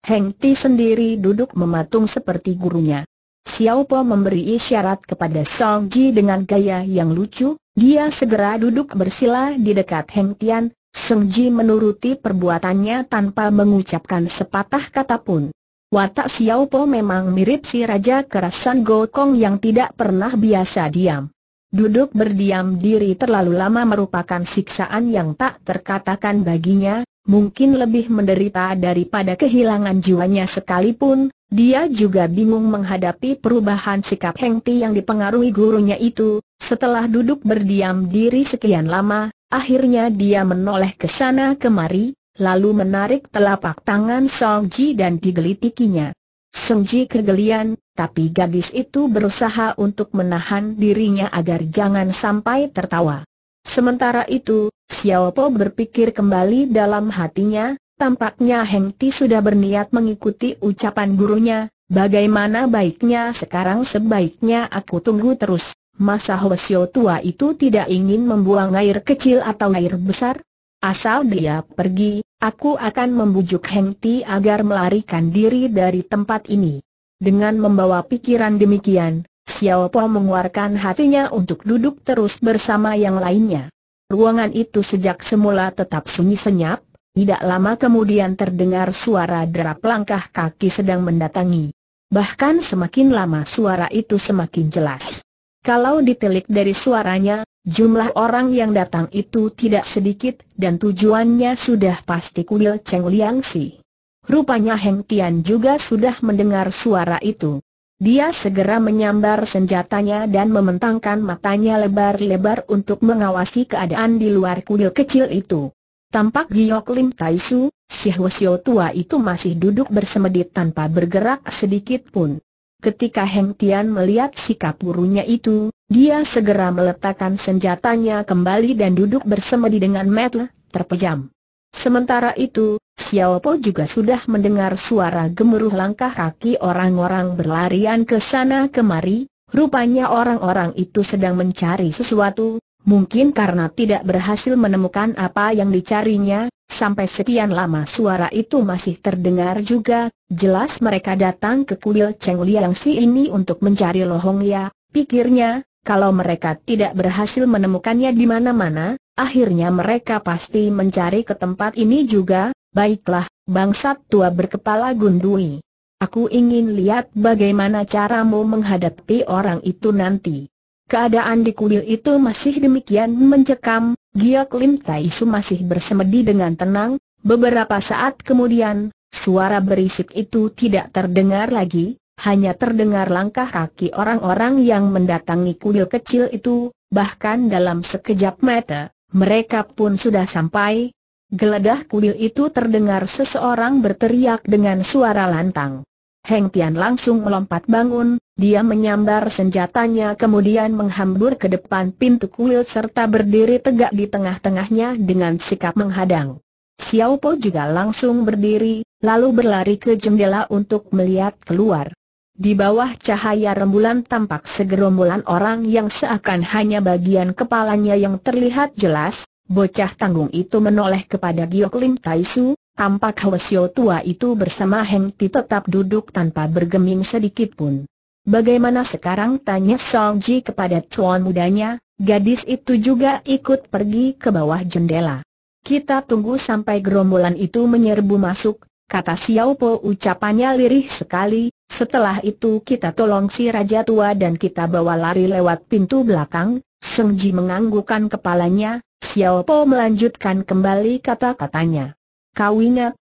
Heng Ti sendiri duduk mematung seperti gurunya. Xiao Po memberi isyarat kepada Song Ji dengan gaya yang lucu, dia segera duduk bersila di dekat Heng Tian, Seng Ji menuruti perbuatannya tanpa mengucapkan sepatah kata pun. Watak Xiao Po memang mirip si Raja Kerasan Gokong yang tidak pernah biasa diam. Duduk berdiam diri terlalu lama merupakan siksaan yang tak terkatakan baginya, mungkin lebih menderita daripada kehilangan jiwanya sekalipun, dia juga bingung menghadapi perubahan sikap Heng Hengti yang dipengaruhi gurunya itu, setelah duduk berdiam diri sekian lama, Akhirnya dia menoleh ke sana kemari, lalu menarik telapak tangan Song Ji dan digelitikinya. Song Ji kegelian, tapi gadis itu berusaha untuk menahan dirinya agar jangan sampai tertawa. Sementara itu, Xiao Po berpikir kembali dalam hatinya, tampaknya Heng Ti sudah berniat mengikuti ucapan gurunya, bagaimana baiknya sekarang sebaiknya aku tunggu terus masa Hwasyo tua itu tidak ingin membuang air kecil atau air besar? Asal dia pergi, aku akan membujuk Heng Ti agar melarikan diri dari tempat ini. Dengan membawa pikiran demikian, Xiao Po mengeluarkan hatinya untuk duduk terus bersama yang lainnya. Ruangan itu sejak semula tetap sunyi senyap, tidak lama kemudian terdengar suara derap langkah kaki sedang mendatangi. Bahkan semakin lama suara itu semakin jelas. Kalau ditelik dari suaranya, jumlah orang yang datang itu tidak sedikit dan tujuannya sudah pasti kuil Cheng Liang Si. Rupanya Heng Tian juga sudah mendengar suara itu. Dia segera menyambar senjatanya dan mementangkan matanya lebar-lebar untuk mengawasi keadaan di luar kuil kecil itu. Tampak Giok Lim Kaisu, si Hwasyo tua itu masih duduk bersemedi tanpa bergerak sedikit pun. Ketika Heng Tian melihat sikap burunya itu, dia segera meletakkan senjatanya kembali dan duduk bersemedi dengan metel, terpejam. Sementara itu, Xiao Po juga sudah mendengar suara gemuruh langkah kaki orang-orang berlarian ke sana kemari, rupanya orang-orang itu sedang mencari sesuatu, mungkin karena tidak berhasil menemukan apa yang dicarinya, sampai sekian lama suara itu masih terdengar juga, jelas mereka datang ke kuil Cheng Liang Si ini untuk mencari Lohong Ya, pikirnya, kalau mereka tidak berhasil menemukannya di mana-mana, akhirnya mereka pasti mencari ke tempat ini juga, baiklah, bangsat tua berkepala gundui. Aku ingin lihat bagaimana caramu menghadapi orang itu nanti. Keadaan di kuil itu masih demikian mencekam, Gia Lim Tai Su masih bersemedi dengan tenang, beberapa saat kemudian, suara berisik itu tidak terdengar lagi, hanya terdengar langkah kaki orang-orang yang mendatangi kuil kecil itu, bahkan dalam sekejap mata, mereka pun sudah sampai. Geledah kuil itu terdengar seseorang berteriak dengan suara lantang. Heng Tian langsung melompat bangun, dia menyambar senjatanya kemudian menghambur ke depan pintu kuil serta berdiri tegak di tengah-tengahnya dengan sikap menghadang. Xiao Po juga langsung berdiri, lalu berlari ke jendela untuk melihat keluar. Di bawah cahaya rembulan tampak segerombolan orang yang seakan hanya bagian kepalanya yang terlihat jelas, bocah tanggung itu menoleh kepada Giok Lim Taisu, Tampak Hwasyo tua itu bersama Heng Ti tetap duduk tanpa bergeming sedikit pun. Bagaimana sekarang tanya Song Ji kepada tuan mudanya, gadis itu juga ikut pergi ke bawah jendela. Kita tunggu sampai gerombolan itu menyerbu masuk, kata Xiao Po ucapannya lirih sekali, setelah itu kita tolong si Raja Tua dan kita bawa lari lewat pintu belakang, Song Ji menganggukkan kepalanya, Xiao Po melanjutkan kembali kata-katanya. Kau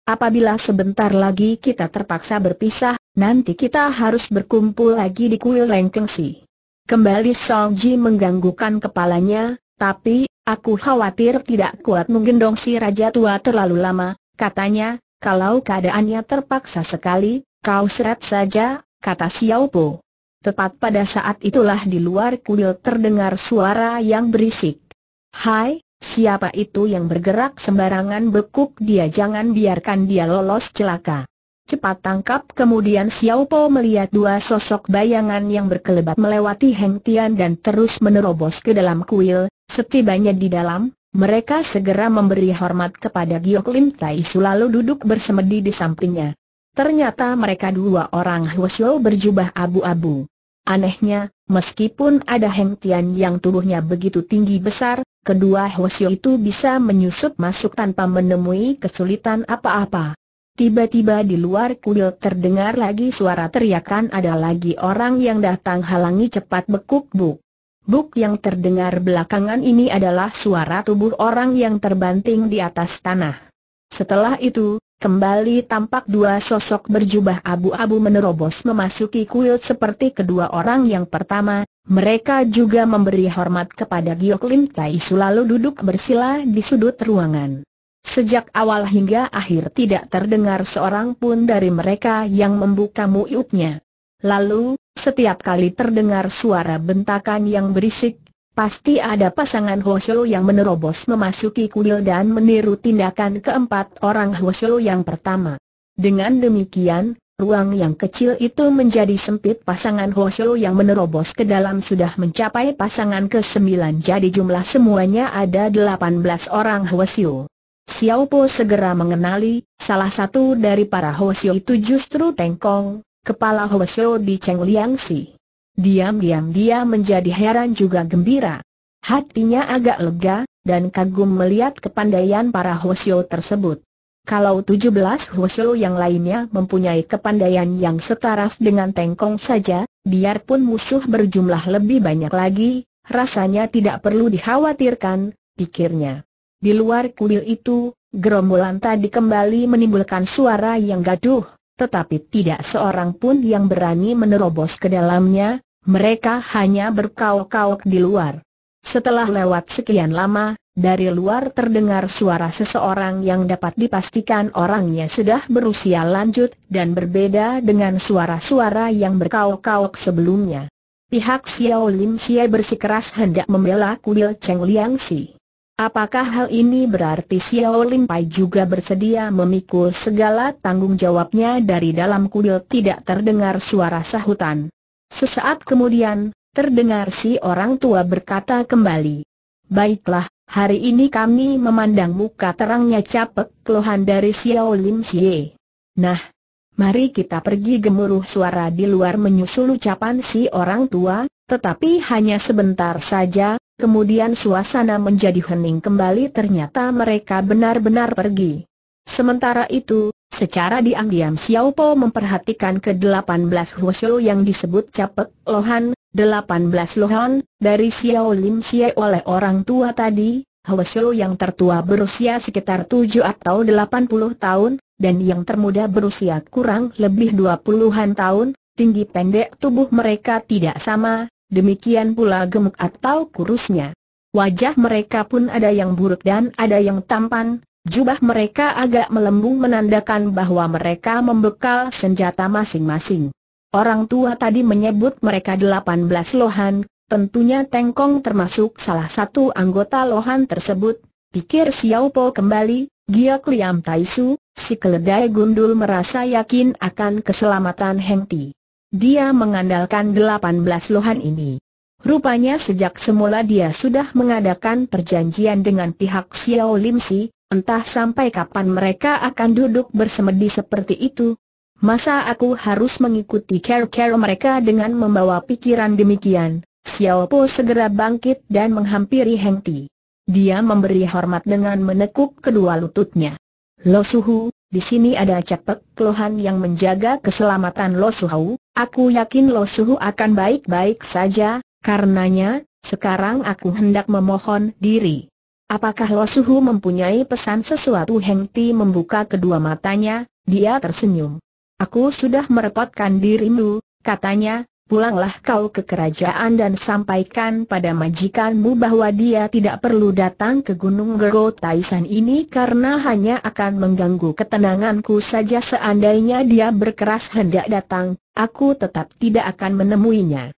apabila sebentar lagi kita terpaksa berpisah, nanti kita harus berkumpul lagi di kuil Lengkeng si. Kembali Song Ji mengganggukan kepalanya, tapi, aku khawatir tidak kuat menggendong si Raja Tua terlalu lama, katanya, kalau keadaannya terpaksa sekali, kau seret saja, kata Xiao Po. Tepat pada saat itulah di luar kuil terdengar suara yang berisik. Hai, Siapa itu yang bergerak sembarangan bekuk dia jangan biarkan dia lolos celaka. Cepat tangkap kemudian Xiao Po melihat dua sosok bayangan yang berkelebat melewati Heng Tian dan terus menerobos ke dalam kuil, setibanya di dalam, mereka segera memberi hormat kepada Giok Lim Tai Su lalu duduk bersemedi di sampingnya. Ternyata mereka dua orang Huo Xiao berjubah abu-abu. Anehnya, Meskipun ada Heng Tian yang tubuhnya begitu tinggi besar, kedua Hwasyo itu bisa menyusup masuk tanpa menemui kesulitan apa-apa. Tiba-tiba di luar kuil terdengar lagi suara teriakan ada lagi orang yang datang halangi cepat bekuk buk. Buk yang terdengar belakangan ini adalah suara tubuh orang yang terbanting di atas tanah. Setelah itu, Kembali tampak dua sosok berjubah abu-abu menerobos memasuki kuil seperti kedua orang yang pertama, mereka juga memberi hormat kepada Giok Lim Tai Su lalu duduk bersila di sudut ruangan. Sejak awal hingga akhir tidak terdengar seorang pun dari mereka yang membuka muiupnya. Lalu, setiap kali terdengar suara bentakan yang berisik, Pasti ada pasangan Hosyo yang menerobos memasuki kuil dan meniru tindakan keempat orang Hosyo yang pertama. Dengan demikian, ruang yang kecil itu menjadi sempit pasangan Hosyo yang menerobos ke dalam sudah mencapai pasangan ke-9 jadi jumlah semuanya ada 18 orang Hosyo. Xiao Po segera mengenali, salah satu dari para Hosyo itu justru Tengkong, kepala Hosyo di Cheng Liang Si. Diam-diam dia menjadi heran juga gembira. Hatinya agak lega, dan kagum melihat kepandaian para Hoshio tersebut. Kalau 17 Hoshio yang lainnya mempunyai kepandaian yang setara dengan Tengkong saja, biarpun musuh berjumlah lebih banyak lagi, rasanya tidak perlu dikhawatirkan, pikirnya. Di luar kuil itu, gerombolan tadi kembali menimbulkan suara yang gaduh, tetapi tidak seorang pun yang berani menerobos ke dalamnya, mereka hanya berkauk-kauk di luar. Setelah lewat sekian lama, dari luar terdengar suara seseorang yang dapat dipastikan orangnya sudah berusia lanjut dan berbeda dengan suara-suara yang berkauk-kauk sebelumnya. Pihak Xiao Lim Xie bersikeras hendak membela kuil Cheng Liang Si. Apakah hal ini berarti Xiao Lim Pai juga bersedia memikul segala tanggung jawabnya dari dalam kuil tidak terdengar suara sahutan. Sesaat kemudian, terdengar si orang tua berkata kembali. Baiklah, hari ini kami memandang muka terangnya capek keluhan dari Xiao Lim Xie. Nah, mari kita pergi gemuruh suara di luar menyusul ucapan si orang tua, tetapi hanya sebentar saja, kemudian suasana menjadi hening kembali ternyata mereka benar-benar pergi. Sementara itu, secara diam-diam Xiao Po memperhatikan ke-18 Huoshu yang disebut capek Lohan, 18 Lohan, dari Xiao Lim Xie oleh orang tua tadi, Huoshu yang tertua berusia sekitar 7 atau 80 tahun, dan yang termuda berusia kurang lebih 20-an tahun, tinggi pendek tubuh mereka tidak sama, demikian pula gemuk atau kurusnya. Wajah mereka pun ada yang buruk dan ada yang tampan, Jubah mereka agak melembung menandakan bahwa mereka membekal senjata masing-masing. Orang tua tadi menyebut mereka delapan belas lohan, tentunya Tengkong termasuk salah satu anggota lohan tersebut, pikir Xiao Po kembali, Giok Liam Taisu, si keledai gundul merasa yakin akan keselamatan Heng Ti. Dia mengandalkan delapan belas lohan ini. Rupanya sejak semula dia sudah mengadakan perjanjian dengan pihak Xiao Lim Si, Entah sampai kapan mereka akan duduk bersemedi seperti itu. Masa aku harus mengikuti care-care mereka dengan membawa pikiran demikian? Xiao Po segera bangkit dan menghampiri Heng Ti. Dia memberi hormat dengan menekuk kedua lututnya. Lo Suhu, di sini ada cepek keluhan yang menjaga keselamatan Lo Suhu. Aku yakin Lo Suhu akan baik-baik saja, karenanya, sekarang aku hendak memohon diri. Apakah Lo Suhu mempunyai pesan sesuatu Heng Ti membuka kedua matanya, dia tersenyum. Aku sudah merepotkan dirimu, katanya, pulanglah kau ke kerajaan dan sampaikan pada majikanmu bahwa dia tidak perlu datang ke Gunung Gero Taisan ini karena hanya akan mengganggu ketenanganku saja seandainya dia berkeras hendak datang, aku tetap tidak akan menemuinya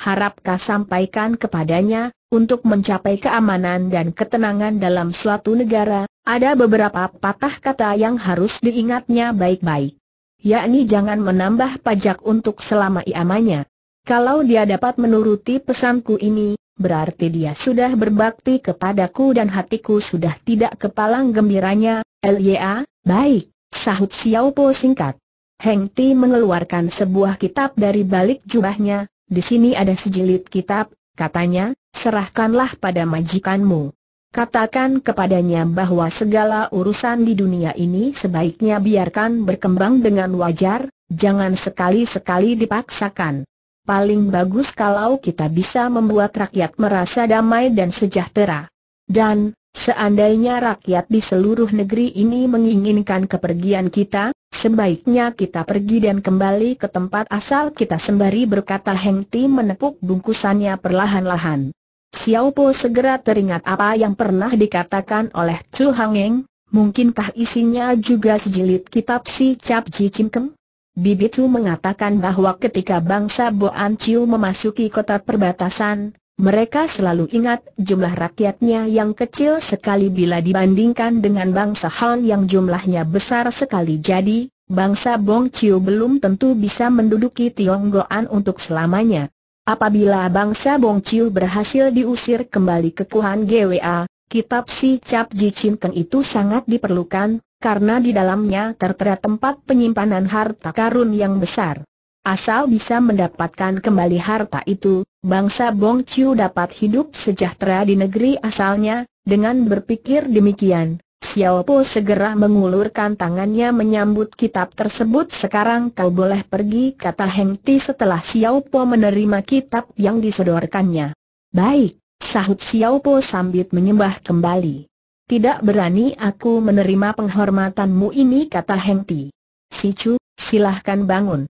harapkah sampaikan kepadanya, untuk mencapai keamanan dan ketenangan dalam suatu negara, ada beberapa patah kata yang harus diingatnya baik-baik. Yakni jangan menambah pajak untuk selama iamanya. Kalau dia dapat menuruti pesanku ini, berarti dia sudah berbakti kepadaku dan hatiku sudah tidak kepalang gembiranya, LYA, baik, sahut Xiao Po singkat. Heng Ti mengeluarkan sebuah kitab dari balik jubahnya, di sini ada sejilid kitab, katanya, serahkanlah pada majikanmu. Katakan kepadanya bahwa segala urusan di dunia ini sebaiknya biarkan berkembang dengan wajar, jangan sekali-sekali dipaksakan. Paling bagus kalau kita bisa membuat rakyat merasa damai dan sejahtera. Dan, seandainya rakyat di seluruh negeri ini menginginkan kepergian kita, Sebaiknya kita pergi dan kembali ke tempat asal kita sembari berkata Heng Ti menepuk bungkusannya perlahan-lahan. Xiao Po segera teringat apa yang pernah dikatakan oleh Chu Hangeng, mungkinkah isinya juga sejilid kitab si Cap Ji Chim Keng? Bibitu mengatakan bahwa ketika bangsa Boan Chiu memasuki kota perbatasan, mereka selalu ingat jumlah rakyatnya yang kecil sekali bila dibandingkan dengan bangsa Han yang jumlahnya besar sekali jadi, bangsa Bong Chiu belum tentu bisa menduduki Tionggoan untuk selamanya. Apabila bangsa Bong Chiu berhasil diusir kembali ke Kuhan GWA, kitab si Cap Ji Chin Keng itu sangat diperlukan, karena di dalamnya tertera tempat penyimpanan harta karun yang besar. Asal bisa mendapatkan kembali harta itu, Bangsa Bongcu dapat hidup sejahtera di negeri asalnya, dengan berpikir demikian. Xiao Po segera mengulurkan tangannya menyambut kitab tersebut sekarang kau boleh pergi kata Heng Ti setelah Po menerima kitab yang disodorkannya. Baik, sahut Xiao Po sambil menyembah kembali. Tidak berani aku menerima penghormatanmu ini kata Heng Ti. Chu, silahkan bangun,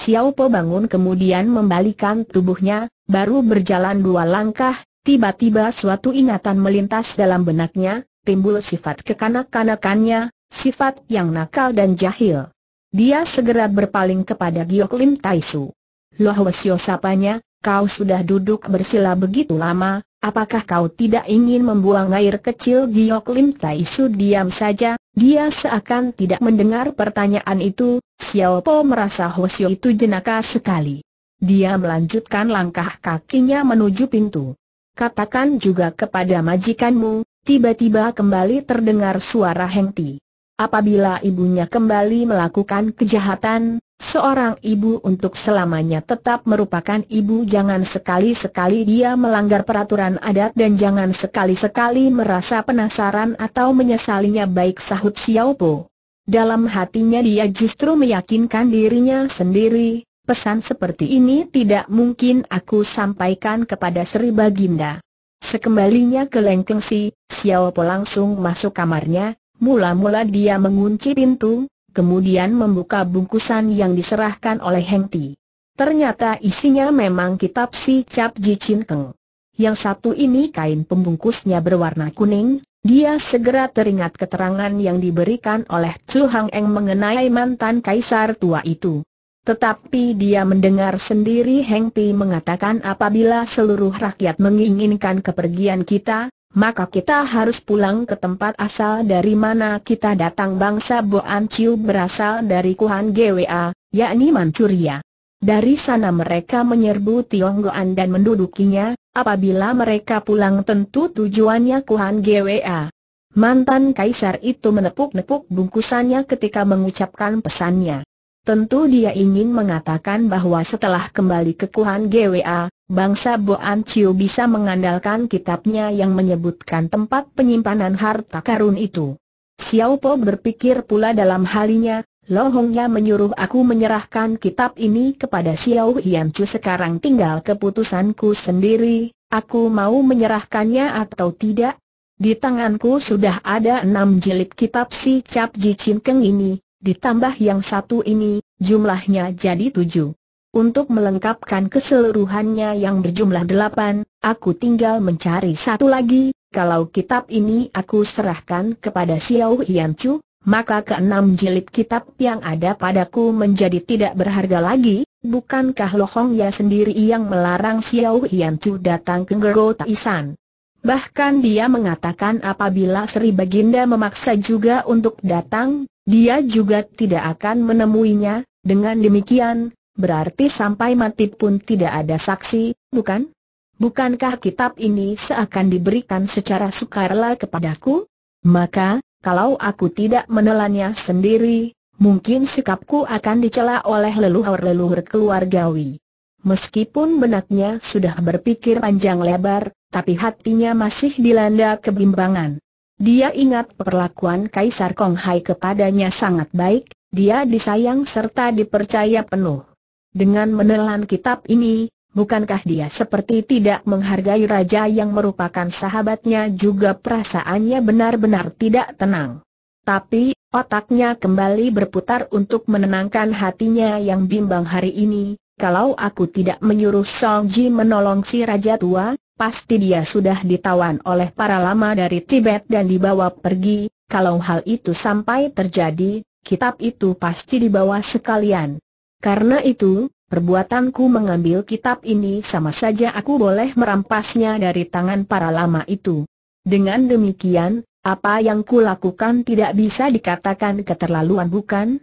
Xiao Po bangun kemudian membalikan tubuhnya, baru berjalan dua langkah, tiba-tiba suatu ingatan melintas dalam benaknya, timbul sifat kekanak-kanakannya, sifat yang nakal dan jahil. Dia segera berpaling kepada Giok Lim Taisu. Loh siapa sapanya, kau sudah duduk bersila begitu lama, Apakah kau tidak ingin membuang air kecil Giyok Lim Tai Su diam saja, dia seakan tidak mendengar pertanyaan itu, Xiao Po merasa Hosio itu jenaka sekali. Dia melanjutkan langkah kakinya menuju pintu. Katakan juga kepada majikanmu, tiba-tiba kembali terdengar suara Ti. Apabila ibunya kembali melakukan kejahatan, Seorang ibu untuk selamanya tetap merupakan ibu jangan sekali-sekali dia melanggar peraturan adat dan jangan sekali-sekali merasa penasaran atau menyesalinya baik sahut Xiao Po. Dalam hatinya dia justru meyakinkan dirinya sendiri, pesan seperti ini tidak mungkin aku sampaikan kepada Sri Baginda. Sekembalinya ke Lengkengsi, Xiao Po langsung masuk kamarnya, mula-mula dia mengunci pintu, kemudian membuka bungkusan yang diserahkan oleh Heng Ti. Ternyata isinya memang kitab si Cap Ji Chin Keng. Yang satu ini kain pembungkusnya berwarna kuning, dia segera teringat keterangan yang diberikan oleh Chu Hang Eng mengenai mantan kaisar tua itu. Tetapi dia mendengar sendiri Heng Ti mengatakan apabila seluruh rakyat menginginkan kepergian kita, maka kita harus pulang ke tempat asal dari mana kita datang bangsa Boan Chiu berasal dari Kuhan GWA, yakni Manchuria. Dari sana mereka menyerbu Tionggoan dan mendudukinya, apabila mereka pulang tentu tujuannya Kuhan GWA. Mantan kaisar itu menepuk-nepuk bungkusannya ketika mengucapkan pesannya. Tentu dia ingin mengatakan bahwa setelah kembali ke Kuan GWA, bangsa Boan Chiu bisa mengandalkan kitabnya yang menyebutkan tempat penyimpanan harta karun itu. Xiao Po berpikir pula dalam halinya, Lo Hongnya menyuruh aku menyerahkan kitab ini kepada Xiao Hian Chu sekarang tinggal keputusanku sendiri, aku mau menyerahkannya atau tidak. Di tanganku sudah ada enam jilid kitab si Cap Ji Chin Keng ini, Ditambah yang satu ini, jumlahnya jadi tujuh. Untuk melengkapkan keseluruhannya yang berjumlah delapan, aku tinggal mencari satu lagi, kalau kitab ini aku serahkan kepada Xiao Hian maka keenam jilid kitab yang ada padaku menjadi tidak berharga lagi, bukankah Lohong Ya sendiri yang melarang Xiao Hian datang ke Gerota Isan? Bahkan dia mengatakan apabila Sri Baginda memaksa juga untuk datang, dia juga tidak akan menemuinya, dengan demikian, berarti sampai mati pun tidak ada saksi, bukan? Bukankah kitab ini seakan diberikan secara sukarela kepadaku? Maka, kalau aku tidak menelannya sendiri, mungkin sikapku akan dicela oleh leluhur-leluhur keluargawi. Meskipun benaknya sudah berpikir panjang lebar, tapi hatinya masih dilanda kebimbangan. Dia ingat perlakuan Kaisar Kong Hai kepadanya sangat baik, dia disayang serta dipercaya penuh. Dengan menelan kitab ini, bukankah dia seperti tidak menghargai raja yang merupakan sahabatnya juga perasaannya benar-benar tidak tenang. Tapi, otaknya kembali berputar untuk menenangkan hatinya yang bimbang hari ini, kalau aku tidak menyuruh Song Ji menolong si raja tua, pasti dia sudah ditawan oleh para lama dari Tibet dan dibawa pergi, kalau hal itu sampai terjadi, kitab itu pasti dibawa sekalian. Karena itu, perbuatanku mengambil kitab ini sama saja aku boleh merampasnya dari tangan para lama itu. Dengan demikian, apa yang kulakukan tidak bisa dikatakan keterlaluan bukan?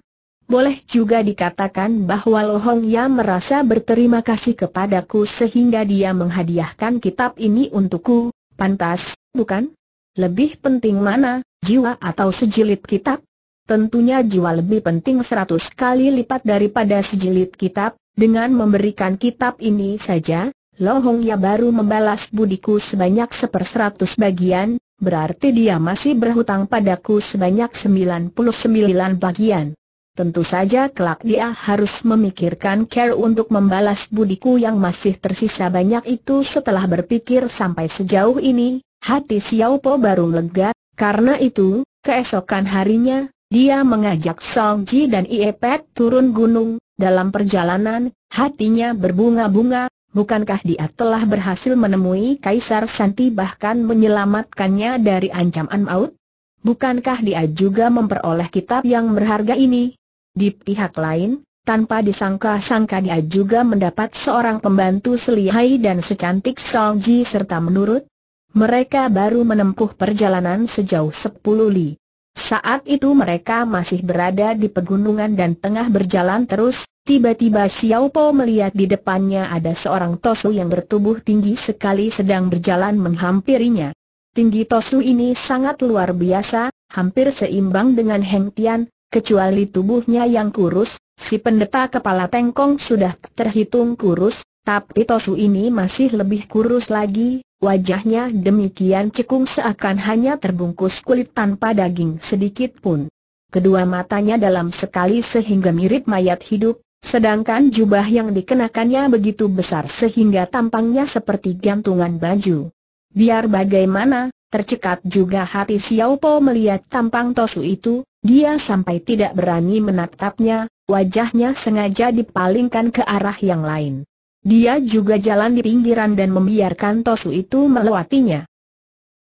boleh juga dikatakan bahwa Lohong Ya merasa berterima kasih kepadaku sehingga dia menghadiahkan kitab ini untukku, pantas, bukan? Lebih penting mana, jiwa atau sejilid kitab? Tentunya jiwa lebih penting seratus kali lipat daripada sejilid kitab, dengan memberikan kitab ini saja, Lohong Ya baru membalas budiku sebanyak seperseratus bagian, berarti dia masih berhutang padaku sebanyak sembilan puluh sembilan bagian. Tentu saja kelak dia harus memikirkan care untuk membalas budiku yang masih tersisa banyak itu setelah berpikir sampai sejauh ini, hati Xiao Po baru lega, karena itu, keesokan harinya, dia mengajak Song Ji dan Iepet turun gunung, dalam perjalanan, hatinya berbunga-bunga, bukankah dia telah berhasil menemui Kaisar Santi bahkan menyelamatkannya dari ancaman maut? Bukankah dia juga memperoleh kitab yang berharga ini? Di pihak lain, tanpa disangka-sangka dia juga mendapat seorang pembantu selihai dan secantik Song Ji serta menurut mereka baru menempuh perjalanan sejauh 10 li. Saat itu mereka masih berada di pegunungan dan tengah berjalan terus, tiba-tiba Xiao Po melihat di depannya ada seorang Tosu yang bertubuh tinggi sekali sedang berjalan menghampirinya. Tinggi Tosu ini sangat luar biasa, hampir seimbang dengan Heng Tian, kecuali tubuhnya yang kurus, si pendeta kepala tengkong sudah terhitung kurus, tapi Tosu ini masih lebih kurus lagi, wajahnya demikian cekung seakan hanya terbungkus kulit tanpa daging sedikit pun. Kedua matanya dalam sekali sehingga mirip mayat hidup, sedangkan jubah yang dikenakannya begitu besar sehingga tampangnya seperti gantungan baju. Biar bagaimana, tercekat juga hati Xiao Po melihat tampang Tosu itu, dia sampai tidak berani menatapnya, wajahnya sengaja dipalingkan ke arah yang lain. Dia juga jalan di pinggiran dan membiarkan Tosu itu melewatinya.